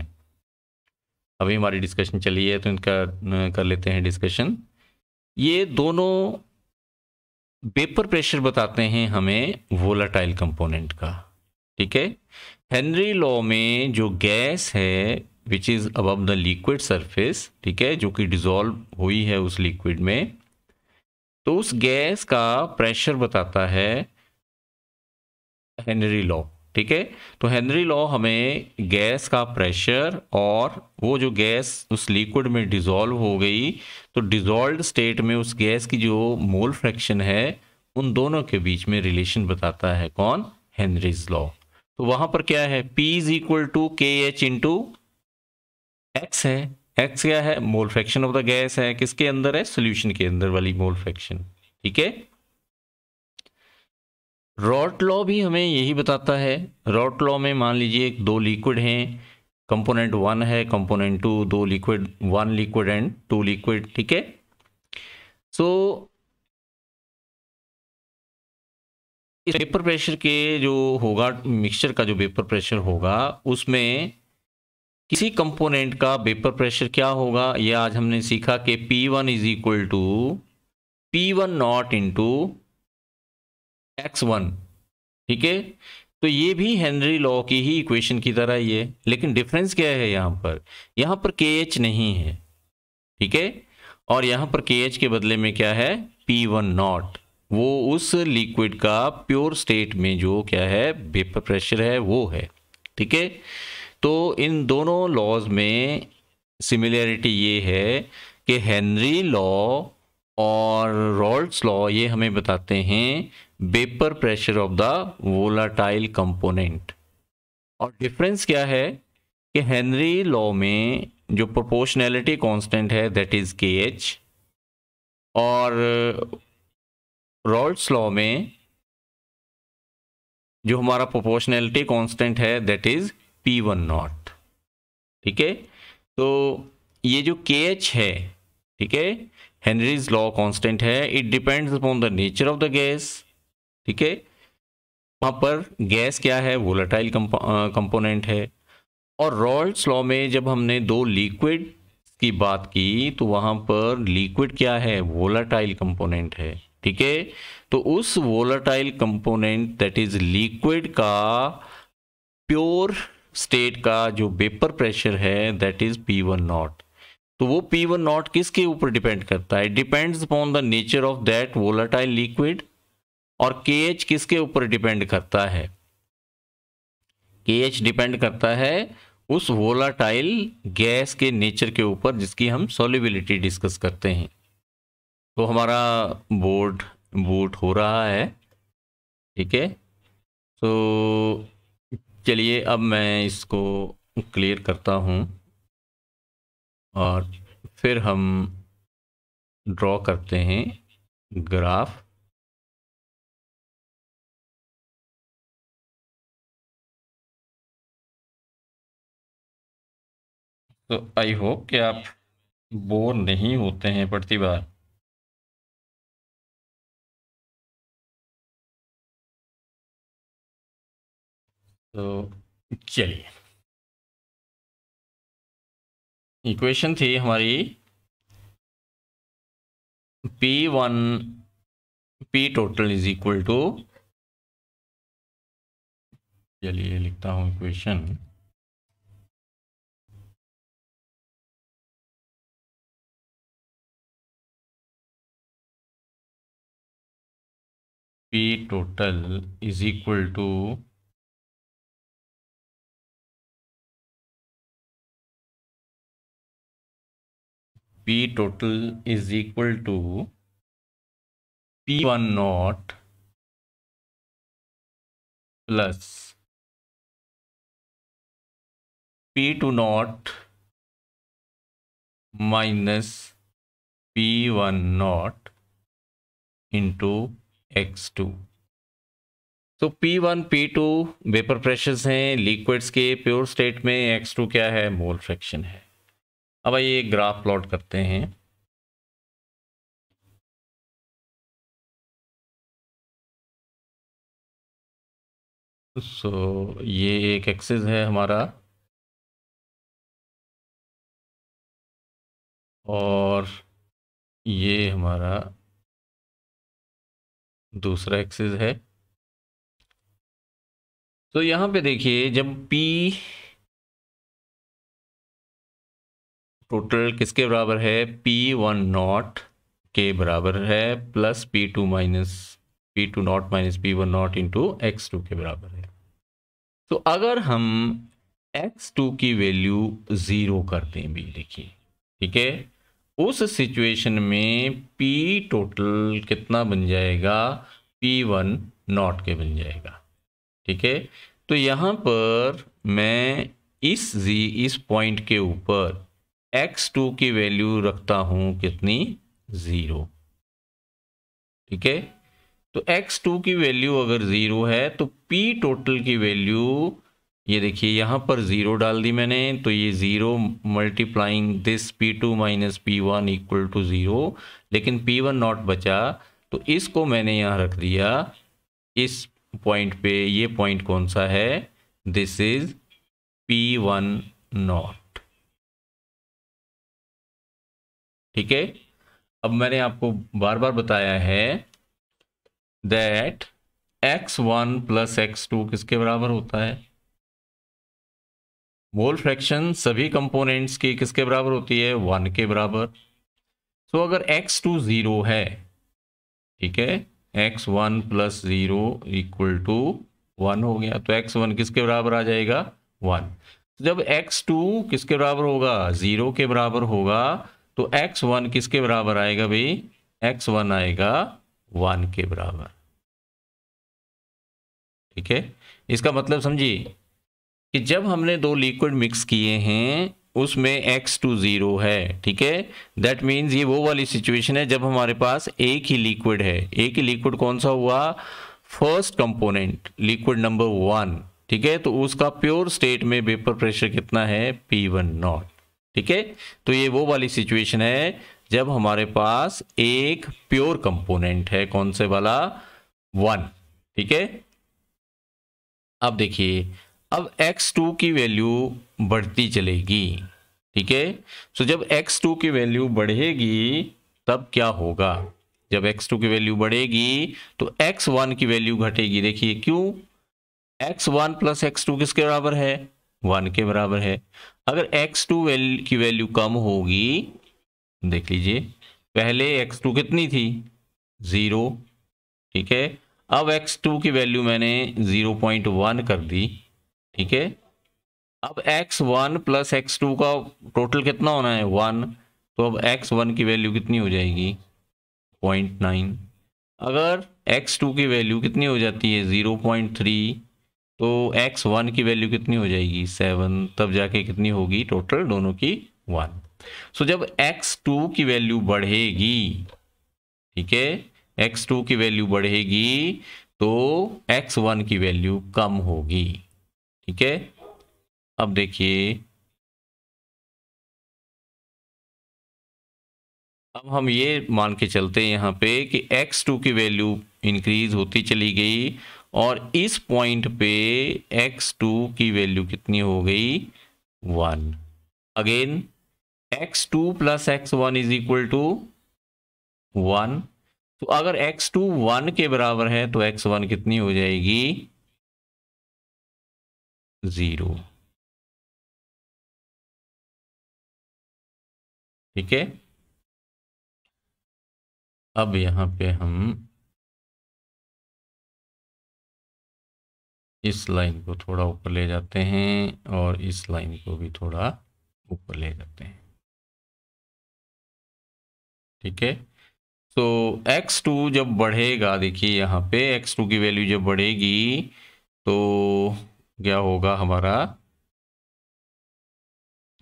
अभी हमारी डिस्कशन चली है तो इनका कर लेते हैं डिस्कशन ये दोनों वेपर प्रेशर बताते हैं हमें वोलाटाइल कंपोनेंट का ठीक है हेनरी लॉ में जो गैस है which is above the liquid surface ठीक है जो कि डिज़ोल्व हुई है उस लिक्विड में तो उस गैस का प्रेशर बताता है हेनरी लॉ ठीक है तो हेनरी लॉ हमें गैस का प्रेशर और वो जो गैस उस लिक्विड में डिजोल्व हो गई तो डिजोल्व स्टेट में उस गैस की जो मोल फ्रैक्शन है उन दोनों के बीच में रिलेशन बताता है कौन हेनरीज लॉ तो वहां पर क्या है P is equal to K H into x है एक्स क्या है mole fraction of the gas है किसके अंदर है सोल्यूशन के अंदर वाली मोल फ्रैक्शन ठीक है रॉट लॉ भी हमें यही बताता है रॉट लॉ में मान लीजिए दो लिक्विड हैं कंपोनेंट वन है कंपोनेंट टू दो liquid one liquid and two liquid ठीक है सो वेपर प्रेशर के जो होगा मिक्सचर का जो वेपर प्रेशर होगा उसमें किसी कंपोनेंट का वेपर प्रेशर क्या होगा ये आज हमने सीखा कि P one is equal to P one not into x one ठीक है तो ये भी हेनरी लॉ की ही इक्वेशन की तरह है लेकिन डिफरेंस क्या है यहाँ पर यहाँ पर के एच नहीं है ठीक है और यहाँ पर के एच के बदले में क्या है पी वन नॉट वो उस लिक्विड का प्योर स्टेट में जो क्या है वेपर प्रेशर है वो है ठीक है तो इन दोनों लॉज में सिमिलरिटी ये है कि हेनरी लॉ और रॉल्ट्स लॉ ये हमें बताते हैं vapour pressure of the volatile component और डिफरेंस क्या है कि हेनरी लॉ में जो प्रोपोर्शनैलिटी कांस्टेंट है दैट इज़ के एच और रॉल्ट्स लॉ में जो हमारा प्रोपोर्शनैलिटी कांस्टेंट है that is P one naught ठीक है तो ये जो के एच है ठीक है हेनरीज लॉ कांस्टेंट है it depends upon the nature of the gas ठीक है वहाँ पर गैस क्या है वोलाटाइल कंपोनेंट है और रॉल्स लॉ में जब हमने दो लिक्विड की बात की तो वहाँ पर लिक्विड क्या है वोलाटाइल कंपोनेंट है ठीक है तो उस volatile component that is liquid का प्योर स्टेट का जो वेपर प्रेशर है that is P one naught तो वो पी वन नॉट किसके ऊपर डिपेंड करता है depends upon the nature of that volatile liquid और के एच किसके ऊपर डिपेंड करता है के एच डिपेंड करता है उस वोलाटाइल गैस के नेचर के ऊपर जिसकी हम सोलिबिलिटी डिस्कस करते हैं तो हमारा बोर्ड बूट हो रहा है ठीक है तो चलिए अब मैं इसको क्लियर करता हूँ और फिर हम ड्रॉ करते हैं ग्राफ तो आई होप कि आप बोर नहीं होते हैं पढ़ती बार तो चलिए इक्वेशन थी हमारी P one P total is equal to चलिए लिखता हूँ equation P total is equal to P total is equal to P one not plus P two not minus P one not into x two तो P1, P2 vapour pressures हैं liquids के pure state में X2 क्या है mole fraction है अब आइए graph plot करते हैं सो ये एक एक्सेस है हमारा और ये हमारा दूसरा एक्सेस है तो यहाँ पे देखिए जब पी टोटल किसके बराबर है पी वन नॉट के बराबर है plus P two minus P two not minus P one not into x two के बराबर है तो अगर हम एक्स टू की वैल्यू ज़ीरो कर दें भी देखिए ठीक है उस सिचुएशन में पी टोटल कितना बन जाएगा पी वन नॉट के बन जाएगा ठीक है तो यहाँ पर मैं इस जी इस पॉइंट के ऊपर एक्स टू की वैल्यू रखता हूं कितनी जीरो ठीक है तो एक्स टू की वैल्यू अगर जीरो है तो पी टोटल की वैल्यू ये देखिए यहाँ पर जीरो डाल दी मैंने तो ये zero multiplying this P two minus P one equal to zero लेकिन पी वन नॉट बचा तो इसको मैंने यहाँ रख दिया इस पॉइंट पे ये पॉइंट कौन सा है this is P one naught ठीक है अब मैंने आपको बार बार बताया है that x one plus x two किसके बराबर होता है मोल फ्रैक्शन सभी कंपोनेंट्स की किसके बराबर होती है वन के बराबर सो so, अगर एक्स टू ज़ीरो है ठीक है x one plus zero equal to one हो गया तो एक्स वन किसके बराबर आ जाएगा वन जब एक्स टू किसके बराबर होगा ज़ीरो के बराबर होगा तो एक्स वन किसके बराबर आएगा भाई एक्स वन आएगा वन के बराबर ठीक है इसका मतलब समझिए कि जब हमने दो लिक्विड मिक्स किए हैं उसमें एक्स टू ज़ीरो है ठीक है दैट मीन्स ये वो वाली सिचुएशन है जब हमारे पास एक ही लिक्विड है एक ही लिक्विड कौन सा हुआ first component liquid number one ठीक है तो उसका प्योर स्टेट में वेपर प्रेशर कितना है पी वन नॉट ठीक है तो ये वो वाली सिचुएशन है जब हमारे पास एक प्योर कंपोनेंट है कौन से वाला वन ठीक है अब देखिए अब x2 की वैल्यू बढ़ती चलेगी ठीक है सो जब x2 की वैल्यू बढ़ेगी तब क्या होगा जब x2 की वैल्यू बढ़ेगी तो x1 की वैल्यू घटेगी देखिए क्यों x1 वन प्लस एक्स किसके बराबर है वन के बराबर है अगर एक्स टू वैल्यू की वैल्यू कम होगी देख लीजिए पहले एक्स टू कितनी थी ज़ीरो ठीक है अब एक्स टू की वैल्यू मैंने ज़ीरो पॉइंट वन कर दी ठीक है अब x one plus x two का टोटल कितना होना है वन तो अब एक्स वन की वैल्यू कितनी हो जाएगी पॉइंट नाइन अगर एक्स टू की वैल्यू कितनी हो जाती है ज़ीरो पॉइंट थ्री तो एक्स वन की वैल्यू कितनी हो जाएगी सेवन तब जाके कितनी होगी टोटल दोनों की वन सो so, जब एक्स टू की वैल्यू बढ़ेगी ठीक है एक्स टू की वैल्यू बढ़ेगी तो एक्स वन की वैल्यू कम होगी ठीक है अब देखिए अब हम ये मान के चलते हैं यहां पे कि x2 की वैल्यू इंक्रीज होती चली गई और इस पॉइंट पे एक्स टू की वैल्यू कितनी हो गई one again x two plus x one is equal to one तो अगर एक्स टू वन के बराबर है तो एक्स वन कितनी हो जाएगी जीरो ठीक है अब यहां पे हम इस लाइन को थोड़ा ऊपर ले जाते हैं और इस लाइन को भी थोड़ा ऊपर ले जाते हैं ठीक है तो एक्स टू जब बढ़ेगा देखिए यहाँ पे एक्स टू की वैल्यू जब बढ़ेगी तो क्या होगा हमारा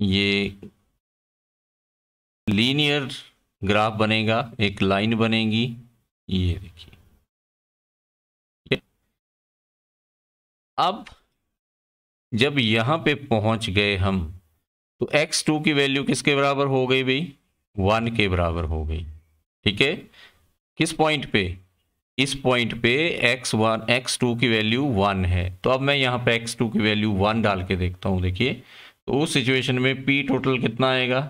ये लीनियर ग्राफ बनेगा एक लाइन बनेगी ये देखिए अब जब यहाँ पे पहुँच गए हम तो x2 की वैल्यू किसके बराबर हो गई भाई वन के बराबर हो गई ठीक है किस पॉइंट पे इस पॉइंट पे x1 x2 की वैल्यू वन है तो अब मैं यहाँ पे x2 की वैल्यू वन डाल के देखता हूँ देखिए तो उस सिचुएशन में p टोटल कितना आएगा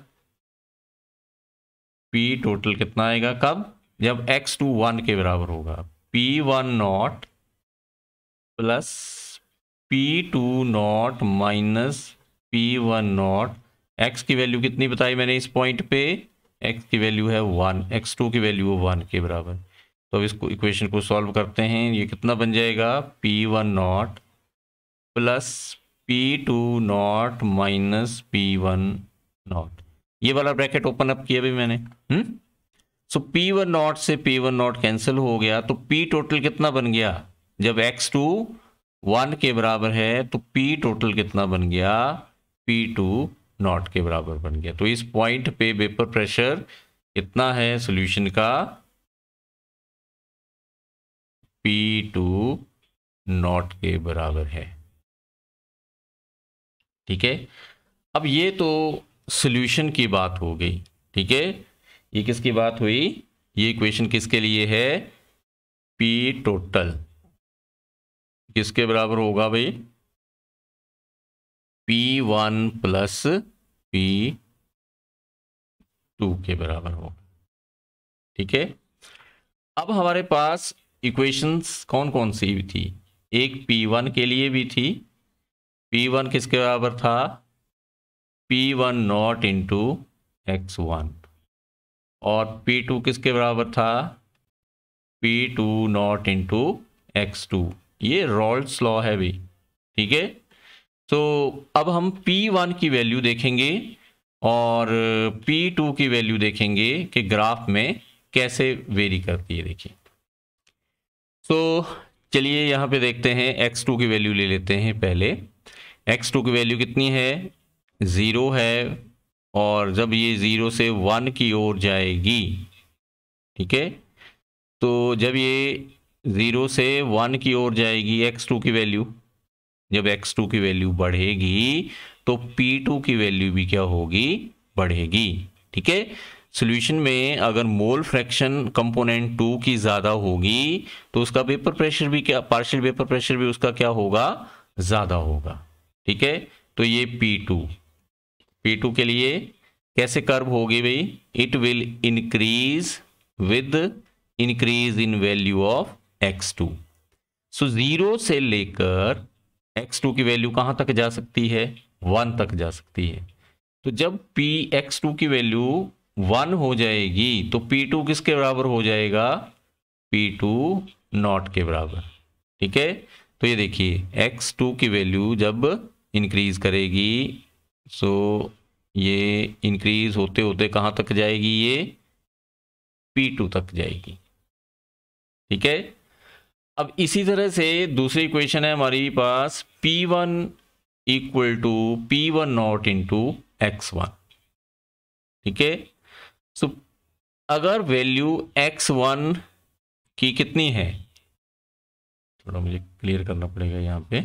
p टोटल कितना आएगा कब जब x2 वन के बराबर होगा p1 one not plus P two not minus P one naught x की वैल्यू कितनी बताई मैंने इस पॉइंट पे एक्स की वैल्यू है वन एक्स टू की वैल्यू है वन के बराबर तो इसको इक्वेशन को सॉल्व करते हैं ये कितना बन जाएगा P one not plus P two not minus P one naught ये वाला ब्रैकेट ओपन अप किया भी मैंने hmm so P one naught से पी वन नॉट कैंसिल हो गया तो पी टोटल कितना बन गया जब एक्स टू वन के बराबर है तो पी टोटल कितना बन गया पी टू नॉट के बराबर बन गया तो इस पॉइंट पे वेपर प्रेशर कितना है सॉल्यूशन का पी टू नॉट के बराबर है ठीक है अब ये तो सॉल्यूशन की बात हो गई ठीक है ये किसकी बात हुई ये इक्वेशन किसके लिए है पी टोटल किसके बराबर होगा भाई P one plus P two के बराबर होगा ठीक है अब हमारे पास इक्वेशंस कौन कौन सी थी एक पी वन के लिए भी थी पी वन किसके बराबर था P one not into x one और पी टू किसके बराबर था P two naught into x two ये रॉल्स लॉ है भी ठीक है तो अब हम P1 की वैल्यू देखेंगे और P2 की वैल्यू देखेंगे कि ग्राफ में कैसे वेरी करती है देखिए तो चलिए यहाँ पे देखते हैं x2 की वैल्यू ले लेते हैं पहले x2 की वैल्यू कितनी है ज़ीरो है और जब ये ज़ीरो से वन की ओर जाएगी ठीक है तो जब ये ज़ीरो से वन की ओर जाएगी एक्स टू की वैल्यू जब एक्स टू की वैल्यू बढ़ेगी तो पी टू की वैल्यू भी क्या होगी बढ़ेगी ठीक है सोल्यूशन में अगर मोल फ्रैक्शन कंपोनेंट टू की ज़्यादा होगी तो उसका वेपर प्रेशर भी क्या पार्शियल वेपर प्रेशर भी उसका क्या होगा ज़्यादा होगा ठीक है तो ये पी टू पी टू के लिए कैसे कर्व होगी भाई it will increase with increase in value of x two so zero से लेकर एक्स टू की वैल्यू कहां तक जा सकती है वन तक जा सकती है तो जब पी एक्स टू की वैल्यू वन हो जाएगी तो पी टू किसके बराबर हो जाएगा पी टू नॉट के बराबर ठीक है तो ये देखिए एक्स टू की वैल्यू जब इंक्रीज करेगी सो ये इंक्रीज होते होते कहां तक जाएगी ये पी टू तक जाएगी ठीक है अब इसी तरह से दूसरी क्वेश्चन है हमारे पास P1 one equal to P one naught to x one ठीक है सो अगर वैल्यू एक्स वन की कितनी है थोड़ा मुझे क्लियर करना पड़ेगा यहाँ पे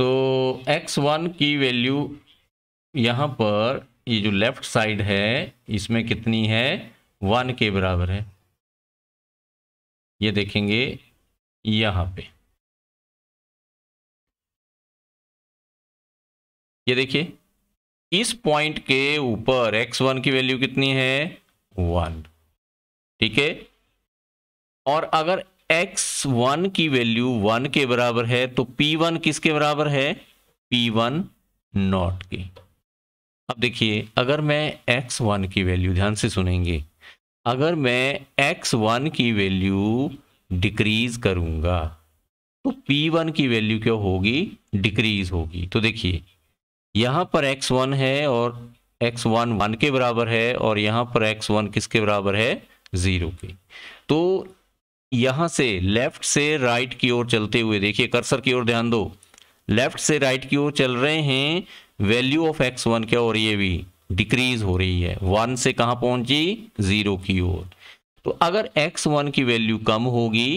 तो एक्स वन की वैल्यू यहाँ पर ये यह जो लेफ्ट साइड है इसमें कितनी है वन के बराबर है ये देखेंगे यहां पे ये देखिए इस पॉइंट के ऊपर एक्स वन की वैल्यू कितनी है वन ठीक है और अगर एक्स वन की वैल्यू वन के बराबर है तो पी वन किसके बराबर है पी वन नॉट की अब देखिए अगर मैं एक्स वन की वैल्यू ध्यान से सुनेंगे अगर मैं एक्स वन की वैल्यू डिक्रीज करूंगा तो पी वन की वैल्यू क्या होगी डिक्रीज होगी तो देखिए यहां पर एक्स वन है और एक्स वन वन के बराबर है और यहां पर एक्स वन किसके बराबर है ज़ीरो के तो यहां से लेफ्ट से राइट की ओर चलते हुए देखिए कर्सर की ओर ध्यान दो लेफ्ट से राइट की ओर चल रहे हैं वैल्यू ऑफ एक्स वन क्या हो रही है भी डिक्रीज हो रही है वन से कहा पहुंची जीरो की ओर तो अगर एक्स वन की वैल्यू कम होगी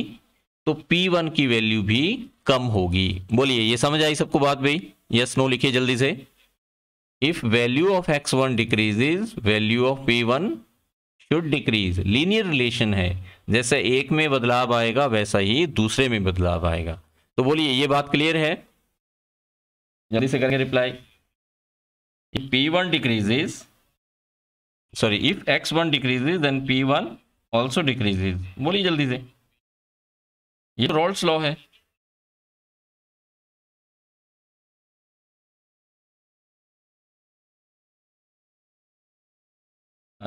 तो पी वन की वैल्यू भी कम होगी बोलिए ये समझ आई सबको बात भाई यस नो लिखिए जल्दी से if value of x one decrease value of P one should decrease linear relation है जैसे एक में बदलाव आएगा वैसा ही दूसरे में बदलाव आएगा तो बोलिए ये बात क्लियर है जल्दी से करेंगे reply if p1 decreases sorry if x1 decreases then p1 also decreases बोलिए jaldi se ye rolls law hai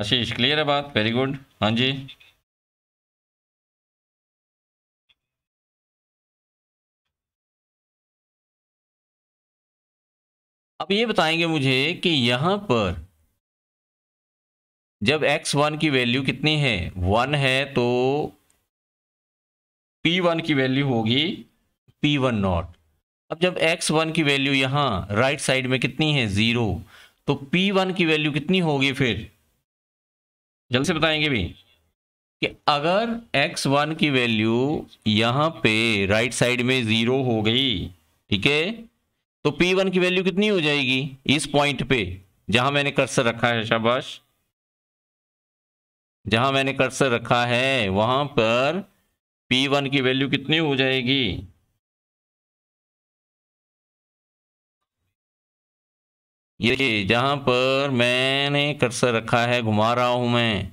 Ashish clear है बात वेरी गुड हाँ जी अब ये बताएंगे मुझे कि यहां पर जब एक्स वन की वैल्यू कितनी है वन है तो पी वन की वैल्यू होगी पी वन नॉट अब जब एक्स वन की वैल्यू यहां राइट साइड में कितनी है ज़ीरो तो पी वन की वैल्यू कितनी होगी फिर जल्द से बताएंगे भी कि अगर x1 की वैल्यू यहां पे राइट साइड में ज़ीरो हो गई ठीक है तो P1 की वैल्यू कितनी हो जाएगी इस पॉइंट पे जहां मैंने कर्सर रखा है शाबाश जहां मैंने कर्सर रखा है वहां पर P1 की वैल्यू कितनी हो जाएगी ये जहां पर मैंने कर्सर रखा है घुमा रहा हूं मैं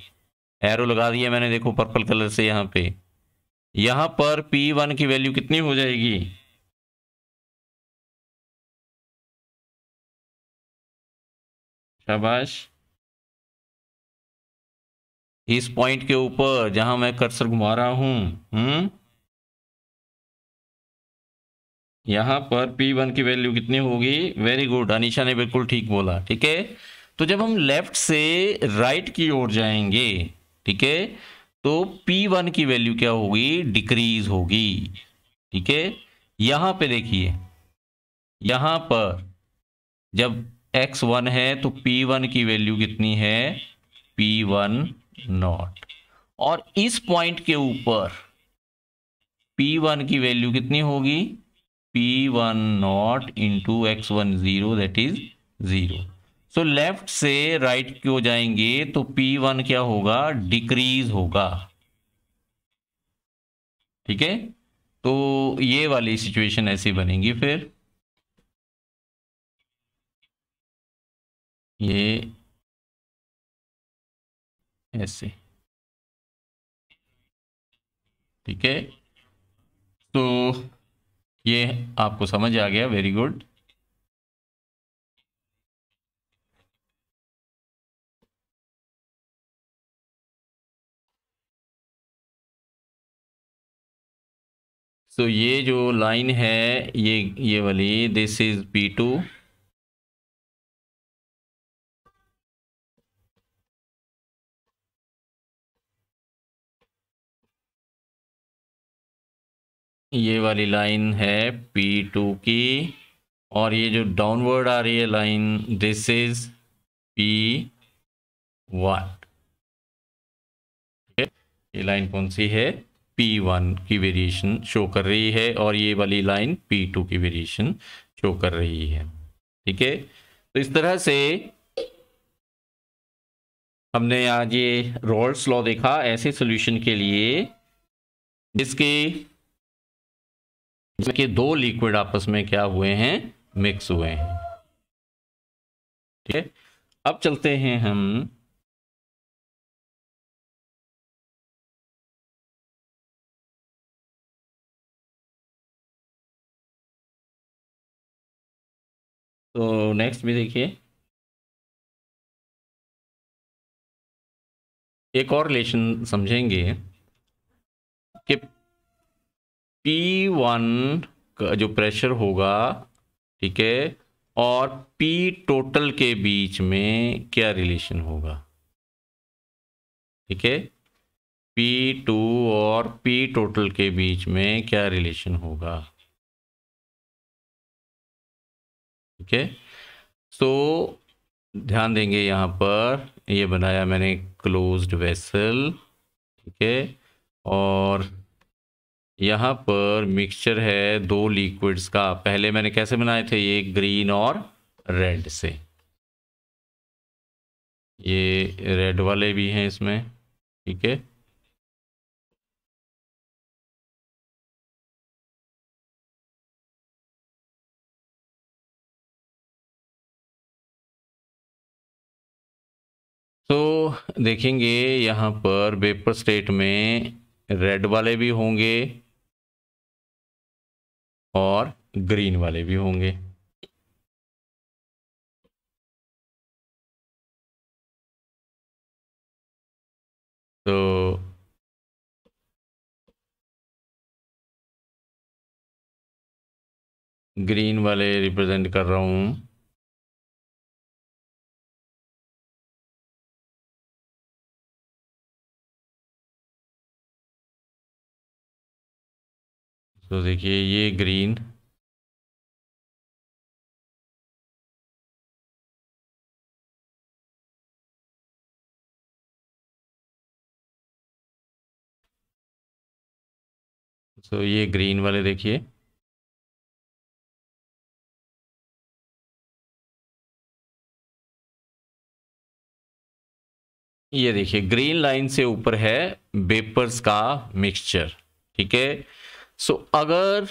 एरो लगा दिया मैंने देखो पर्पल कलर से यहां पे यहां पर P1 की वैल्यू कितनी हो जाएगी शाबाश इस पॉइंट के ऊपर जहां मैं कर्सर घुमा रहा हूं हम्म यहां पर P1 की वैल्यू कितनी होगी वेरी गुड अनिशा ने बिल्कुल ठीक बोला ठीक है तो जब हम लेफ्ट से राइट की ओर जाएंगे ठीक है तो P1 की वैल्यू क्या होगी डिक्रीज होगी ठीक है यहां पे देखिए यहां पर जब एक्स वन है तो पी वन की वैल्यू कितनी है पी वन नॉट और इस पॉइंट के ऊपर पी वन की वैल्यू कितनी होगी P one not into x one zero that is zero so left से राइट right क्यों जाएंगे तो पी वन क्या होगा डिक्रीज होगा ठीक है तो ये वाली सिचुएशन ऐसी बनेगी फिर ये ऐसे ठीक है तो ये आपको समझ आ गया वेरी गुड तो so, ये जो लाइन है ये ये वाली दिस इज पी टू ये वाली लाइन है पी टू की और ये जो डाउनवर्ड आ रही है line this is P one ये लाइन कौन सी है पी वन की वेरिएशन शो कर रही है और ये वाली लाइन पी टू की वेरिएशन शो कर रही है ठीक है तो इस तरह से हमने आज ये रोल्स लॉ देखा ऐसे सोल्यूशन के लिए जिसके कि दो लिक्विड आपस में क्या हुए हैं मिक्स हुए हैं ठीक है अब चलते हैं हम तो नेक्स्ट भी देखिए एक और रिलेशन समझेंगे कि पी वन जो प्रेशर होगा ठीक है और पी टोटल के बीच में क्या रिलेशन होगा ठीक है पी टू और पी टोटल के बीच में क्या रिलेशन होगा ठीक है सो ध्यान देंगे यहाँ पर ये यह बनाया मैंने क्लोज्ड वेसल ठीक है और यहाँ पर मिक्सचर है दो लिक्विड्स का पहले मैंने कैसे बनाए थे ये ग्रीन और रेड से ये रेड वाले भी हैं इसमें ठीक है तो देखेंगे यहाँ पर वेपर स्टेट में रेड वाले भी होंगे और ग्रीन वाले भी होंगे तो ग्रीन वाले रिप्रेजेंट कर रहा हूं तो देखिए ये ग्रीन तो ये ग्रीन वाले देखिए ये देखिए ग्रीन लाइन से ऊपर है वेपर्स का मिक्सचर ठीक है सो so, अगर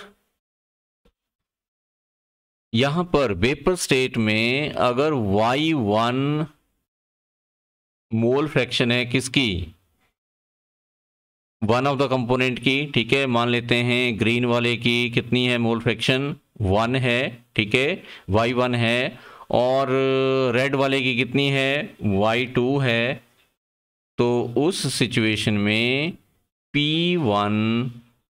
यहां पर वेपर स्टेट में अगर Y1 मोल फ्रैक्शन है किसकी वन ऑफ द कंपोनेंट की ठीक है मान लेते हैं ग्रीन वाले की कितनी है मोल फ्रैक्शन वन है ठीक है वाई वन है और रेड वाले की कितनी है वाई टू है तो उस सिचुएशन में पी वन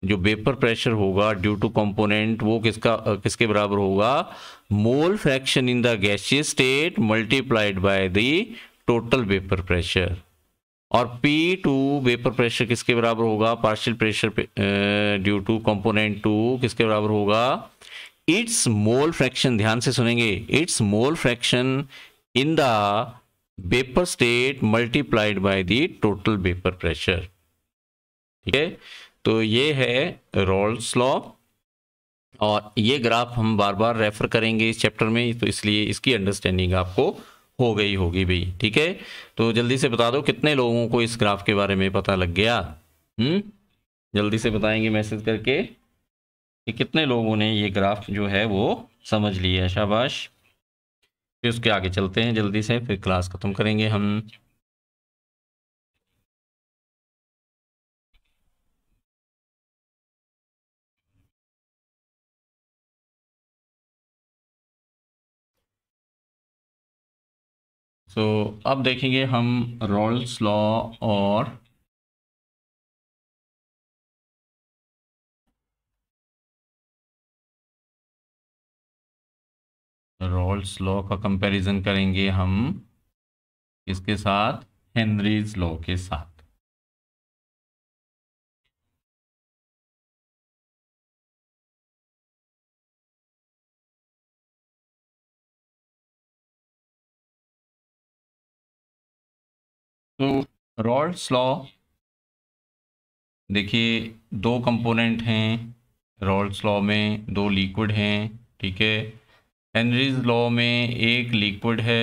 जो वेपर प्रेशर होगा ड्यू टू कंपोनेंट वो किसका किसके बराबर होगा mole fraction in the gaseous state multiplied by the total vapour pressure और पी टू वेपर प्रेशर किसके बराबर होगा partial pressure due to component two किसके बराबर होगा इट्स मोल फ्रैक्शन ध्यान से सुनेंगे its mole fraction in the vapour state multiplied by the total vapour pressure ठीक है तो ये है रोल्स लॉ और ये ग्राफ हम बार बार रेफर करेंगे इस चैप्टर में तो इसलिए इसकी अंडरस्टैंडिंग आपको हो गई होगी भाई ठीक है तो जल्दी से बता दो कितने लोगों को इस ग्राफ के बारे में पता लग गया हम्म जल्दी से बताएंगे मैसेज करके कि कितने लोगों ने ये ग्राफ जो है वो समझ लिया है शाबाश फिर उसके आगे चलते हैं जल्दी से फिर क्लास ख़त्म करेंगे हम सो so, अब देखेंगे हम रोल्स लॉ और रोल्स लॉ का कंपैरिजन करेंगे हम इसके साथ हेनरीज लॉ के साथ तो रॉल्स लॉ देखिए दो कंपोनेंट हैं रॉल्स लॉ में दो लिक्विड हैं ठीक है हेनरीज लॉ में एक लिक्विड है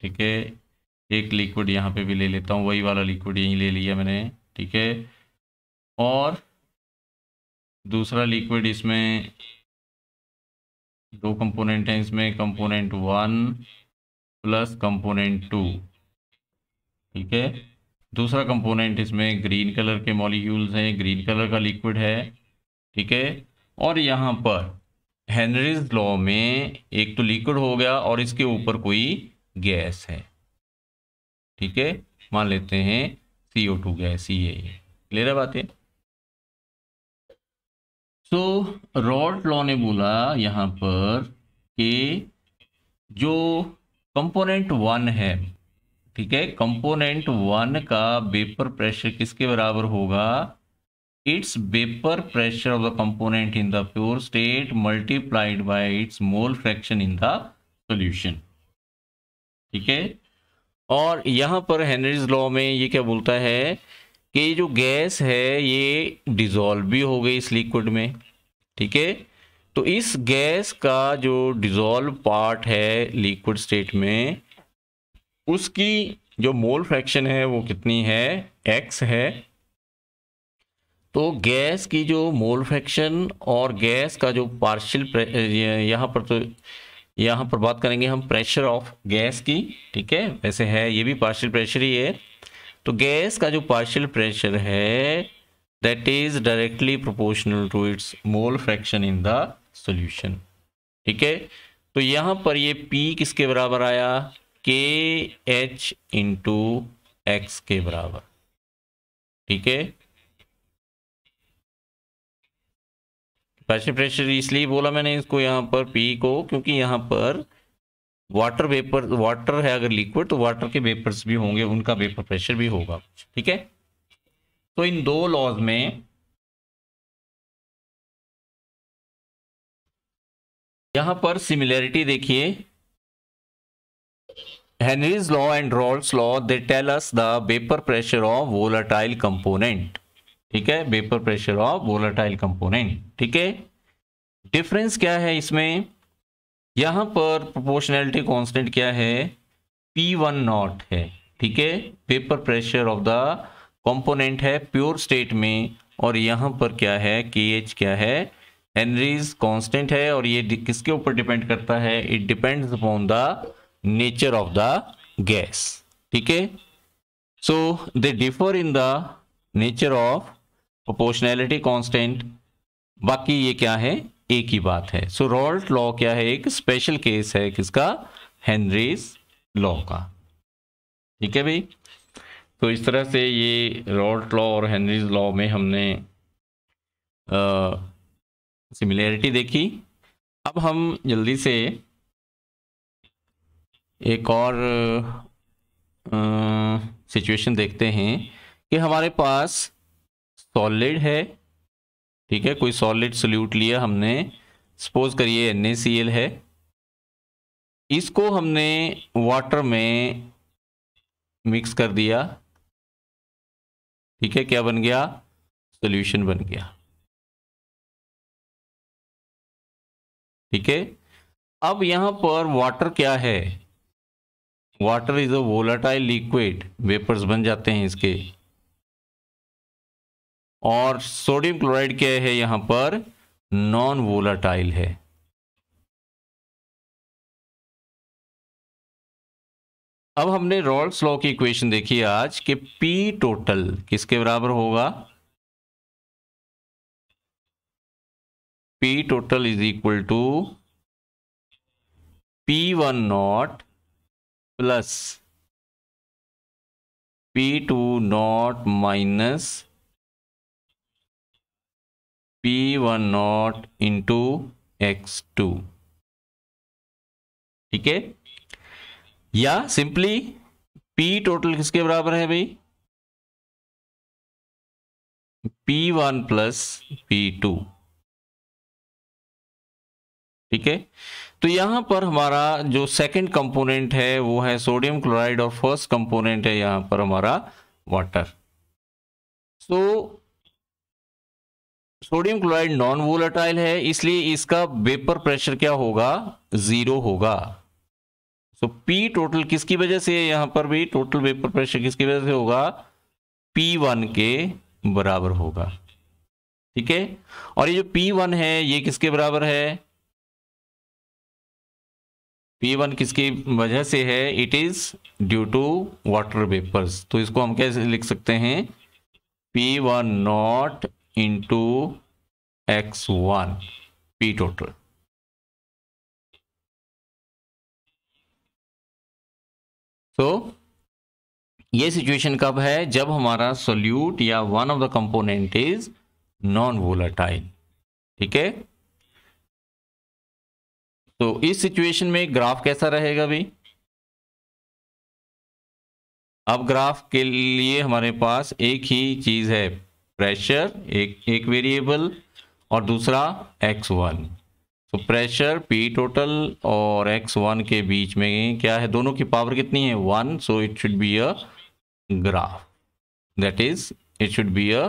ठीक है एक लिक्विड यहाँ पे भी ले लेता हूँ वही वाला लिक्विड यहीं ले लिया मैंने ठीक है और दूसरा लिक्विड इसमें दो कंपोनेंट हैं इसमें component one plus component two ठीक है दूसरा कंपोनेंट इसमें ग्रीन कलर के मॉलिक्यूल्स हैं ग्रीन कलर का लिक्विड है ठीक है और यहाँ पर हैंनरीज लॉ में एक तो लिक्विड हो गया और इसके ऊपर कोई गैस है ठीक है मान लेते हैं सी ओ टू गैस ये क्लियर है बातें सो रॉड लॉ ने बोला यहाँ पर कि जो कंपोनेंट वन है ठीक है कंपोनेंट वन का वेपर प्रेशर किसके बराबर होगा its vapour pressure of the component in the pure state multiplied by its mole fraction in the solution ठीक है और यहां पर हेनरीज लॉ में ये क्या बोलता है कि जो गैस है ये डिजोल्व भी हो गई इस लिक्विड में ठीक है तो इस गैस का जो डिजोल्व पार्ट है लिक्विड स्टेट में उसकी जो मोल फ्रैक्शन है वो कितनी है एक्स है तो गैस की जो मोल फ्रैक्शन और गैस का जो पार्शियल यहाँ पर तो यहाँ पर बात करेंगे हम प्रेशर ऑफ गैस की ठीक है वैसे है ये भी पार्शियल प्रेशर ही है तो गैस का जो पार्शियल प्रेशर है that is directly proportional to its mole fraction in the solution ठीक है तो यहाँ पर ये पी किसके बराबर आया के एच इंटू एक्स के बराबर ठीक है प्रेशर प्रेशर इसलिए बोला मैंने इसको यहां पर पी को क्योंकि यहां पर वाटर वेपर वाटर है अगर लिक्विड तो वाटर के वेपर्स भी होंगे उनका वेपर प्रेशर भी होगा ठीक है तो इन दो लॉज में यहां पर सिमिलैरिटी देखिए Henry's law and Rolle's law they tell us the vapor pressure of volatile component ठीक है vapour pressure of volatile component ठीक है डिफरेंस क्या है इसमें यहां पर प्रोपोर्शनैलिटी कांस्टेंट क्या है पी वन नॉट है ठीक है vapour pressure of the component है प्योर स्टेट में और यहां पर क्या है के एच क्या है हेनरीज कांस्टेंट है और ये किसके ऊपर डिपेंड करता है it depends upon the nature of the gas ठीक है so they differ in the nature of proportionality constant बाकी ये क्या है एक ही बात है सो रॉल्ट लॉ क्या है एक स्पेशल केस है किसका हेनरीज लॉ का ठीक है भाई तो इस तरह से ये रॉल्ट लॉ और हेनरीज लॉ में हमने सिमिलैरिटी देखी अब हम जल्दी से एक और सिचुएशन देखते हैं कि हमारे पास सॉलिड है ठीक है कोई सॉलिड सोल्यूट लिया हमने सपोज करिए एन है इसको हमने वाटर में मिक्स कर दिया ठीक है क्या बन गया सॉल्यूशन बन गया ठीक है अब यहां पर वाटर क्या है water is a volatile liquid vapours बन जाते हैं इसके और सोडियम क्लोराइड क्या है यहां पर नॉन वोलाटाइल है अब हमने रॉल्स लॉ की इक्वेशन देखी आज कि P टोटल किसके बराबर होगा P total is equal to P one not plus P two not minus P one not into x two ठीक है या सिंपली पी टोटल किसके बराबर है भाई P one plus P two ठीक है तो यहाँ पर हमारा जो सेकंड कंपोनेंट है वो है सोडियम क्लोराइड और फर्स्ट कंपोनेंट है यहाँ पर हमारा water so sodium chloride non volatile है इसलिए इसका वेपर प्रेशर क्या होगा जीरो होगा सो so, पी टोटल किसकी वजह से यहाँ पर भी टोटल वेपर प्रेशर किसकी वजह से होगा पी वन के बराबर होगा ठीक है और ये जो पी वन है ये किसके बराबर है पी वन किसकी वजह से है it is due to water vapours तो इसको हम कैसे लिख सकते हैं P one not into x one P total तो ये सिचुएशन कब है जब हमारा सोल्यूट या one of the component is non volatile ठीक है तो इस सिचुएशन में ग्राफ कैसा रहेगा भाई अब ग्राफ के लिए हमारे पास एक ही चीज़ है प्रेशर एक एक वेरिएबल और दूसरा एक्स वन तो प्रेशर पी टोटल और एक्स वन के बीच में क्या है दोनों की पावर कितनी है one so it should be a graph that is it should be a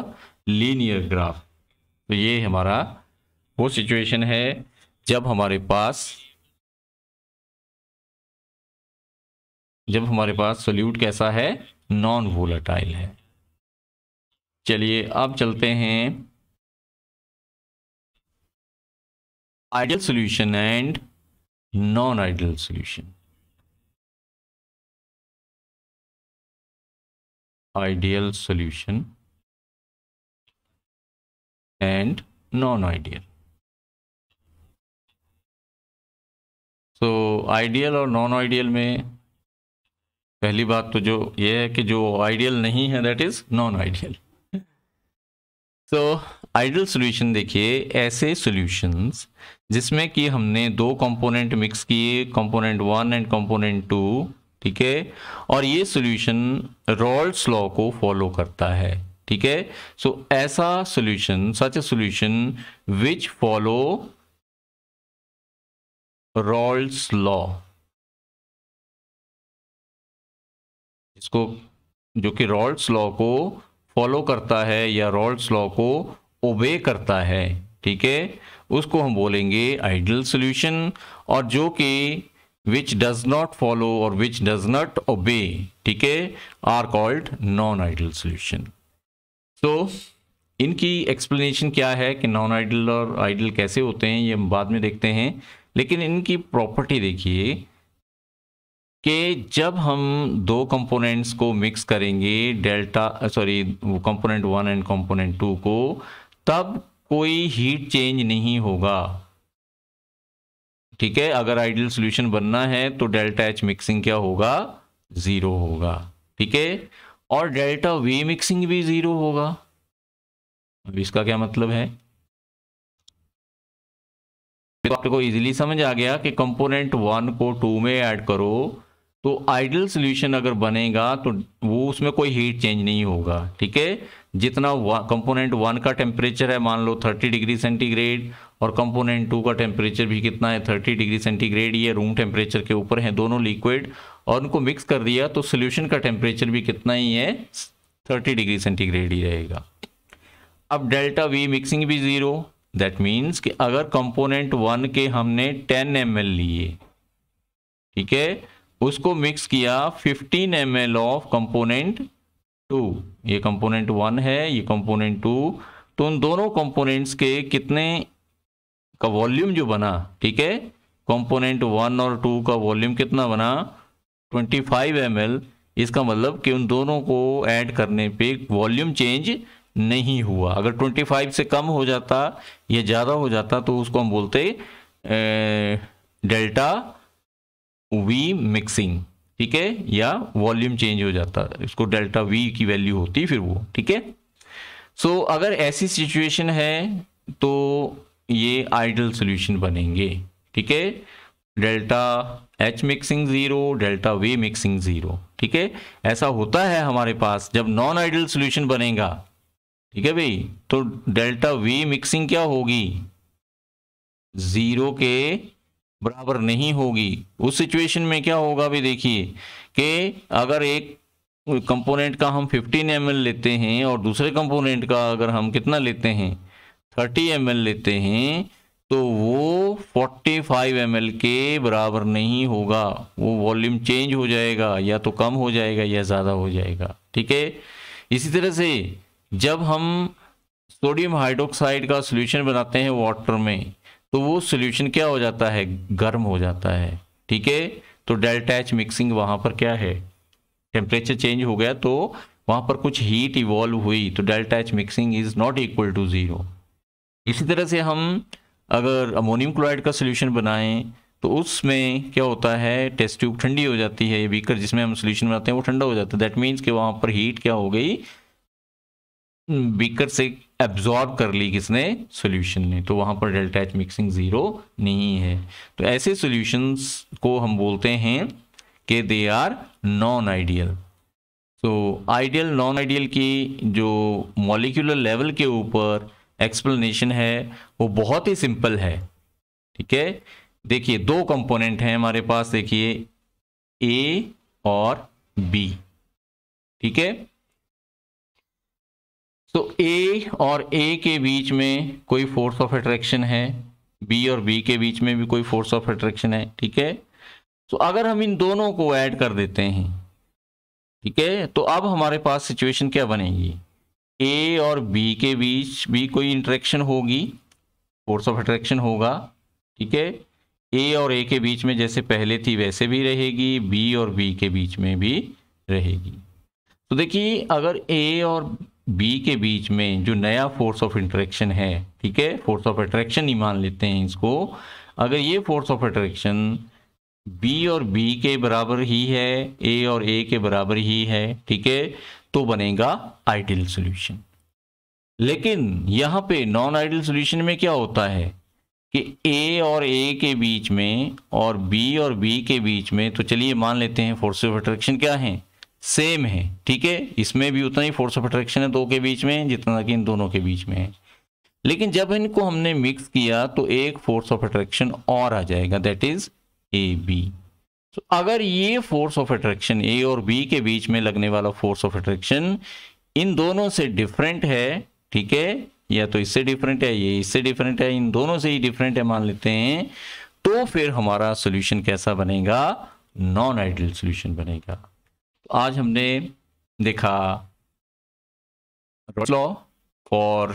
linear graph तो ये हमारा वो सिचुएशन है जब हमारे पास जब हमारे पास सोल्यूट कैसा है नॉन वोलाटाइल है चलिए अब चलते हैं ideal solution and non ideal solution ideal solution and non ideal so ideal और नॉन आइडियल में पहली बात तो जो ये है कि जो आइडियल नहीं है that is non ideal so ideal solution देखिए ऐसे सॉल्यूशंस जिसमें कि हमने दो कंपोनेंट मिक्स किए component one and component two ठीक है और ये सोल्यूशन रॉल्स लॉ को फॉलो करता है ठीक है सो ऐसा solution such a solution which follow Raoult's law इसको जो कि रॉल्स लॉ को फॉलो करता है या रॉल्स लॉ को ओबे करता है ठीक है उसको हम बोलेंगे आइडियल सोल्यूशन और जो कि विच डज नॉट फॉलो और विच डज नॉट ओबे ठीक है are called non ideal solution तो इनकी एक्सप्लेनेशन क्या है कि नॉन आइडियल और आइडियल कैसे होते हैं ये हम बाद में देखते हैं लेकिन इनकी प्रॉपर्टी देखिए कि जब हम दो कंपोनेंट्स को मिक्स करेंगे delta sorry component one and component two को तब कोई हीट चेंज नहीं होगा ठीक है अगर आइडियल सॉल्यूशन बनना है तो डेल्टा एच मिक्सिंग क्या होगा ज़ीरो होगा ठीक है और डेल्टा वी मिक्सिंग भी ज़ीरो होगा अब इसका क्या मतलब है तो आपको इजीली समझ आ गया कि कंपोनेंट वन को टू में ऐड करो तो आइडल सॉल्यूशन अगर बनेगा तो वो उसमें कोई हीट चेंज नहीं होगा ठीक है जितना कंपोनेंट वन का टेम्परेचर है मान लो थर्टी डिग्री सेंटीग्रेड और कंपोनेंट टू का टेम्परेचर भी कितना है थर्टी डिग्री सेंटीग्रेड ये रूम टेम्परेचर के ऊपर है दोनों लिक्विड और उनको मिक्स कर दिया तो सोल्यूशन का टेम्परेचर भी कितना ही है थर्टी डिग्री सेंटीग्रेड ही रहेगा अब डेल्टा वी मिक्सिंग भी ज़ीरो दैट मीन्स कि अगर कंपोनेंट वन के हमने टेन एम लिए ठीक है उसको मिक्स किया fifteen M of component two ये कंपोनेंट वन है ये कंपोनेंट टू तो उन दोनों कंपोनेंट्स के कितने का वॉल्यूम जो बना ठीक है कंपोनेंट वन और टू का वॉल्यूम कितना बना ट्वेंटी फाइव एम इसका मतलब कि उन दोनों को ऐड करने पे वॉल्यूम चेंज नहीं हुआ अगर 25 से कम हो जाता या ज़्यादा हो जाता तो उसको हम बोलते डेल्टा वी मिक्सिंग ठीक है या वॉल्यूम चेंज हो जाता इसको डेल्टा वी की वैल्यू होती फिर वो ठीक है सो अगर ऐसी सिचुएशन है तो ये आइडल सोल्यूशन बनेंगे ठीक है delta H mixing zero delta V mixing zero ठीक है ऐसा होता है हमारे पास जब नॉन आइडल सोल्यूशन बनेगा ठीक है भाई तो डेल्टा वी मिक्सिंग क्या होगी जीरो के बराबर नहीं होगी उस सिचुएशन में क्या होगा भी देखिए कि अगर एक कंपोनेंट का हम 15 एम लेते हैं और दूसरे कंपोनेंट का अगर हम कितना लेते हैं 30 एम लेते हैं तो वो 45 एम के बराबर नहीं होगा वो वॉल्यूम चेंज हो जाएगा या तो कम हो जाएगा या ज़्यादा हो जाएगा ठीक है इसी तरह से जब हम सोडियम हाइड्रोक्साइड का सोल्यूशन बनाते हैं वाटर में तो वो सोल्यूशन क्या हो जाता है गर्म हो जाता है ठीक है तो डेल्टा एच मिक्सिंग वहाँ पर क्या है टेम्परेचर चेंज हो गया तो वहाँ पर कुछ हीट इवॉल्व हुई तो delta H mixing is not equal to zero इसी तरह से हम अगर अमोनियम क्लोराइड का सोल्यूशन बनाएं तो उसमें क्या होता है टेस्ट ट्यूब ठंडी हो जाती है बीकर जिसमें हम सोल्यूशन बनाते हैं वो ठंडा हो जाता है दैट मीन्स कि वहाँ पर हीट क्या हो गई बीकर से एब्जॉर्ब कर ली किसने सॉल्यूशन ने तो वहां पर डेल्टा एच मिक्सिंग ज़ीरो नहीं है तो ऐसे सॉल्यूशंस को हम बोलते हैं कि दे आर नॉन आइडियल तो आइडियल नॉन आइडियल की जो मॉलिक्यूलर लेवल के ऊपर एक्सप्लेनेशन है वो बहुत ही सिंपल है ठीक है देखिए दो कंपोनेंट हैं हमारे पास देखिए ए और बी ठीक है तो ए और ए के बीच में कोई फोर्स ऑफ अट्रैक्शन है बी और बी के बीच में भी कोई फोर्स ऑफ अट्रैक्शन है ठीक है तो अगर हम इन दोनों को ऐड कर देते हैं ठीक है तो अब हमारे पास सिचुएशन क्या बनेगी ए और बी के बीच भी कोई इंट्रैक्शन होगी फोर्स ऑफ अट्रैक्शन होगा ठीक है ए और ए के बीच में जैसे पहले थी वैसे भी रहेगी बी और बी के बीच में भी रहेगी तो देखिए अगर ए और बी के बीच में जो नया फोर्स ऑफ इंट्रैक्शन है ठीक है फोर्स ऑफ अट्रैक्शन ही मान लेते हैं इसको अगर ये फोर्स ऑफ अट्रैक्शन बी और बी के बराबर ही है ए और ए के बराबर ही है ठीक है तो बनेगा आइडियल सोल्यूशन लेकिन यहाँ पे नॉन आइडियल सोल्यूशन में क्या होता है कि ए और ए के बीच में और बी और बी के बीच में तो चलिए मान लेते हैं फोर्स ऑफ अट्रैक्शन क्या है सेम है ठीक है इसमें भी उतना ही फोर्स ऑफ अट्रैक्शन है दो के बीच में जितना कि इन दोनों के बीच में है लेकिन जब इनको हमने मिक्स किया तो एक फोर्स ऑफ अट्रैक्शन और आ जाएगा दैट इज ए बी तो अगर ये फोर्स ऑफ अट्रैक्शन ए और बी के बीच में लगने वाला फोर्स ऑफ अट्रैक्शन इन दोनों से डिफरेंट है ठीक है या तो इससे डिफरेंट है ये इससे डिफरेंट है इन दोनों से ही डिफरेंट है मान लेते हैं तो फिर हमारा सोल्यूशन कैसा बनेगा नॉन आइडियल सोल्यूशन बनेगा आज हमने देखा law for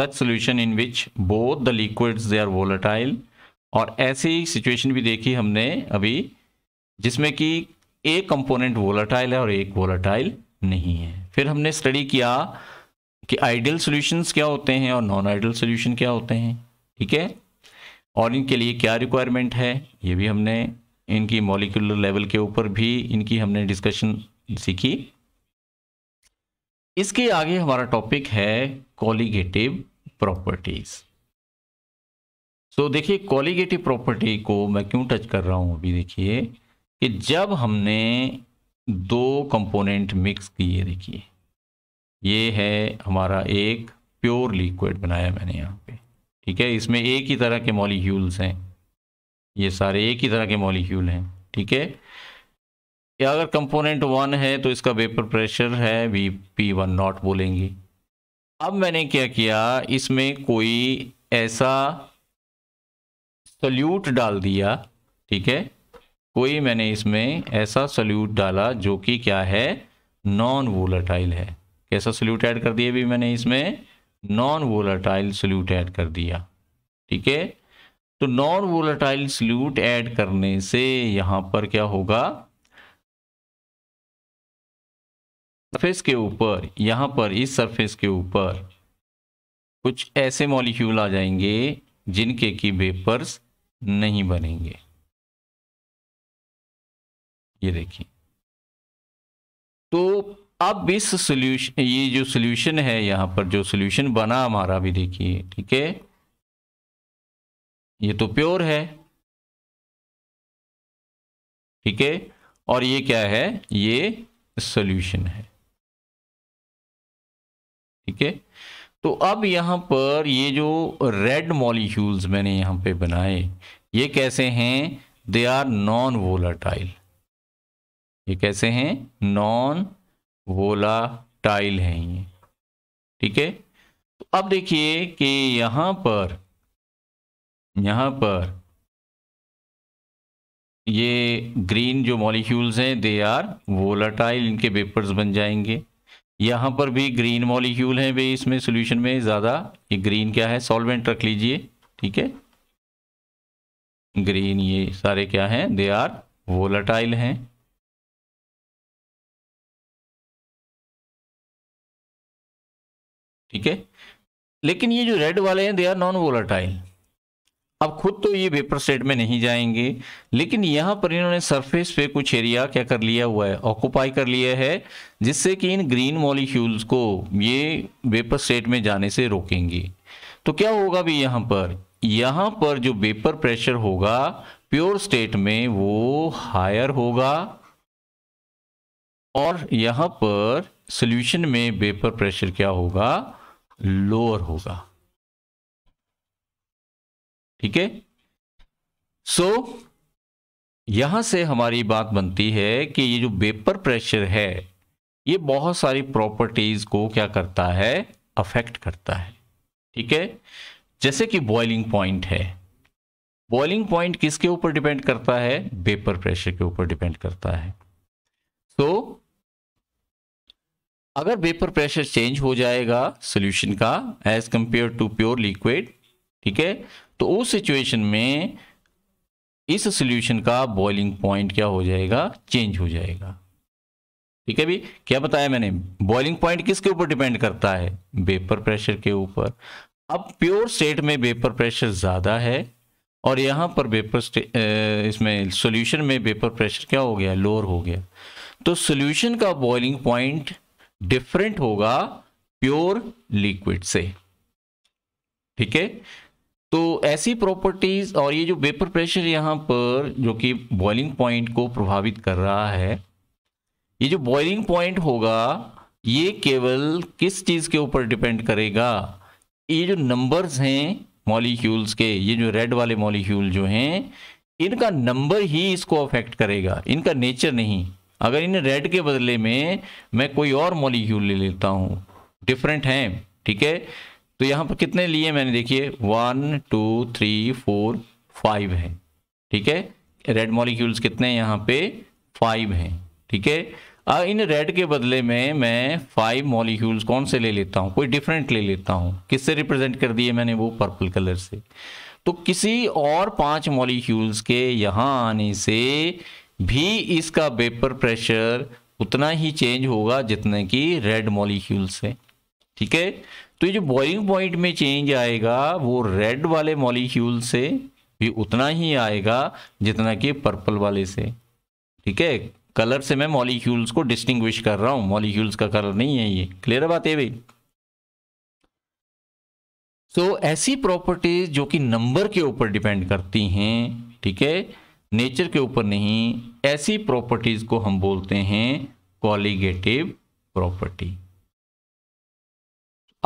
such solution in which both the liquids they are volatile और ऐसी सिचुएशन भी देखी हमने अभी जिसमें कि एक कंपोनेंट वोलेटाइल है और एक वोलेटाइल नहीं है फिर हमने स्टडी किया कि आइडियल सॉल्यूशंस क्या होते हैं और नॉन आइडियल सॉल्यूशन क्या होते हैं ठीक है और इनके लिए क्या रिक्वायरमेंट है ये भी हमने इनकी मॉलिकुलर लेवल के ऊपर भी इनकी हमने डिस्कशन सीखी इसके आगे हमारा टॉपिक है कॉलीगेटिव प्रॉपर्टीज सो देखिए कॉलीगेटिव प्रॉपर्टी को मैं क्यों टच कर रहा हूं अभी देखिए कि जब हमने दो कंपोनेंट मिक्स किए देखिए ये है हमारा एक प्योर लिक्विड बनाया मैंने यहाँ पे ठीक है इसमें एक ही तरह के मॉलिक्यूल्स हैं ये सारे एक ही तरह के मॉलिक्यूल हैं ठीक है या अगर कंपोनेंट वन है तो इसका वेपर प्रेशर है वी पी वन नॉट बोलेंगे अब मैंने क्या किया इसमें कोई ऐसा सल्यूट डाल दिया ठीक है कोई मैंने इसमें ऐसा सल्यूट डाला जो कि क्या है नॉन वोलाटाइल है कैसा सल्यूट ऐड कर दिया भी मैंने इसमें नॉन वोलाटाइल सल्यूट ऐड कर दिया ठीक है तो नॉन वोलेटाइल सल्यूट ऐड करने से यहां पर क्या होगा सरफेस के ऊपर यहां पर इस सरफेस के ऊपर कुछ ऐसे मॉलिक्यूल आ जाएंगे जिनके की वेपर्स नहीं बनेंगे ये देखिए तो अब इस सोल्यूशन ये जो सोल्यूशन है यहां पर जो सोल्यूशन बना हमारा भी देखिए ठीक है ये तो प्योर है ठीक है और ये क्या है ये सॉल्यूशन है ठीक है तो अब यहां पर ये जो रेड मॉलिक्यूल्स मैंने यहां पे बनाए ये कैसे हैं दे आर नॉन वोलाटाइल ये कैसे हैं नॉन वोलाटाइल हैं ये ठीक है तो अब देखिए कि यहां पर यहाँ पर ये ग्रीन जो मॉलिक्यूल्स हैं दे आर वोलाटाइल इनके वेपर्स बन जाएंगे यहाँ पर भी ग्रीन मॉलिक्यूल हैं भाई इसमें सोल्यूशन में ज़्यादा ये ग्रीन क्या है सॉल्वेंट रख लीजिए ठीक है ग्रीन ये सारे क्या हैं दे आर वोलाटाइल हैं ठीक है लेकिन ये जो रेड वाले हैं दे आर नॉन वोलाटाइल अब खुद तो ये वेपर स्टेट में नहीं जाएंगे लेकिन यहाँ पर इन्होंने सरफेस पे कुछ एरिया क्या कर लिया हुआ है ऑक्यूपाई कर लिया है जिससे कि इन ग्रीन मॉलिक्यूल्स को ये वेपर स्टेट में जाने से रोकेंगे तो क्या होगा भी यहाँ पर यहाँ पर जो वेपर प्रेशर होगा प्योर स्टेट में वो हायर होगा और यहाँ पर सोल्यूशन में वेपर प्रेशर क्या होगा लोअर होगा ठीक है सो यहां से हमारी बात बनती है कि ये जो वेपर प्रेशर है ये बहुत सारी प्रॉपर्टीज को क्या करता है अफेक्ट करता है ठीक है जैसे कि बॉइलिंग पॉइंट है बॉइलिंग पॉइंट किसके ऊपर डिपेंड करता है वेपर प्रेशर के ऊपर डिपेंड करता है तो अगर वेपर प्रेशर चेंज हो जाएगा सोल्यूशन का as compare to pure liquid ठीक है तो उस सिचुएशन में इस सोल्यूशन का बॉइलिंग पॉइंट क्या हो जाएगा चेंज हो जाएगा ठीक है भी क्या बताया मैंने बॉइलिंग पॉइंट किसके ऊपर डिपेंड करता है वेपर प्रेशर के ऊपर अब प्योर स्टेट में वेपर प्रेशर ज़्यादा है और यहां पर वेपर इसमें सॉल्यूशन में वेपर प्रेशर क्या हो गया लोअर हो गया तो सॉल्यूशन का बॉइलिंग पॉइंट डिफरेंट होगा प्योर लिक्विड से ठीक है तो ऐसी प्रॉपर्टीज और ये जो वेपर प्रेशर यहाँ पर जो कि बॉइलिंग पॉइंट को प्रभावित कर रहा है ये जो बॉइलिंग पॉइंट होगा ये केवल किस चीज़ के ऊपर डिपेंड करेगा ये जो नंबर्स हैं मॉलिक्यूल्स के ये जो रेड वाले मॉलिक्यूल जो हैं इनका नंबर ही इसको अफेक्ट करेगा इनका नेचर नहीं अगर इन रेड के बदले में मैं कोई और मॉलिक्यूल ले लेता हूँ डिफरेंट हैं ठीक है तो यहाँ पर कितने लिए मैंने देखिए one two three four five है ठीक है रेड मॉलिक्यूल्स कितने यहाँ पे फाइव हैं ठीक है अब इन रेड के बदले में मैं फाइव मॉलिक्यूल्स कौन से ले लेता हूँ कोई डिफरेंट ले लेता हूँ किससे रिप्रेजेंट कर दिए मैंने वो पर्पल कलर से तो किसी और पांच मॉलिक्यूल्स के यहाँ आने से भी इसका वेपर प्रेशर उतना ही चेंज होगा जितने कि रेड मॉलिक्यूल्स है ठीक है तो ये जो बॉइलिंग पॉइंट में चेंज आएगा वो रेड वाले मॉलिक्यूल से भी उतना ही आएगा जितना कि पर्पल वाले से ठीक है कलर से मैं मॉलिक्यूल्स को डिस्टिंग्विश कर रहा हूँ मॉलिक्यूल्स का कलर नहीं है ये क्लियर बात है भाई सो so, ऐसी प्रॉपर्टीज जो कि नंबर के ऊपर डिपेंड करती हैं ठीक है नेचर के ऊपर नहीं ऐसी प्रॉपर्टीज को हम बोलते हैं कॉलीगेटिव प्रॉपर्टी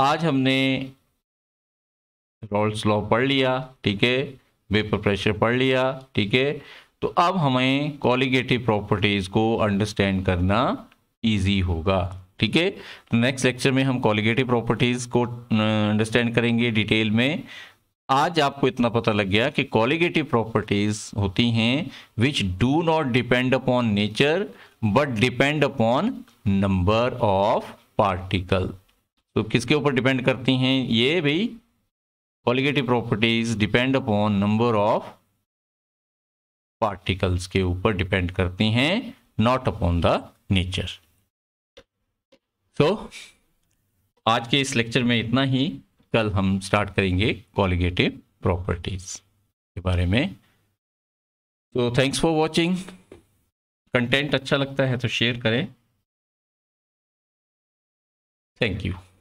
आज हमने रोल्स लॉ पढ़ लिया ठीक है वेपर प्रेशर पढ़ लिया ठीक है तो अब हमें कॉलिगेटिव प्रॉपर्टीज़ को अंडरस्टैंड करना ईजी होगा ठीक है तो नेक्स्ट लेक्चर में हम कॉलीगेटिव प्रॉपर्टीज़ को अंडरस्टैंड करेंगे डिटेल में आज आपको इतना पता लग गया कि कॉलीगेटिव प्रॉपर्टीज़ होती हैं which do not depend upon nature but depend upon number of particle तो किसके ऊपर डिपेंड करती हैं ये भाई colligative properties depend upon number of particles के ऊपर डिपेंड करती हैं not upon the nature so आज के इस लेक्चर में इतना ही कल हम स्टार्ट करेंगे कॉलिगेटिव प्रॉपर्टीज के बारे में तो थैंक्स फॉर वॉचिंग कंटेंट अच्छा लगता है तो शेयर करें थैंक यू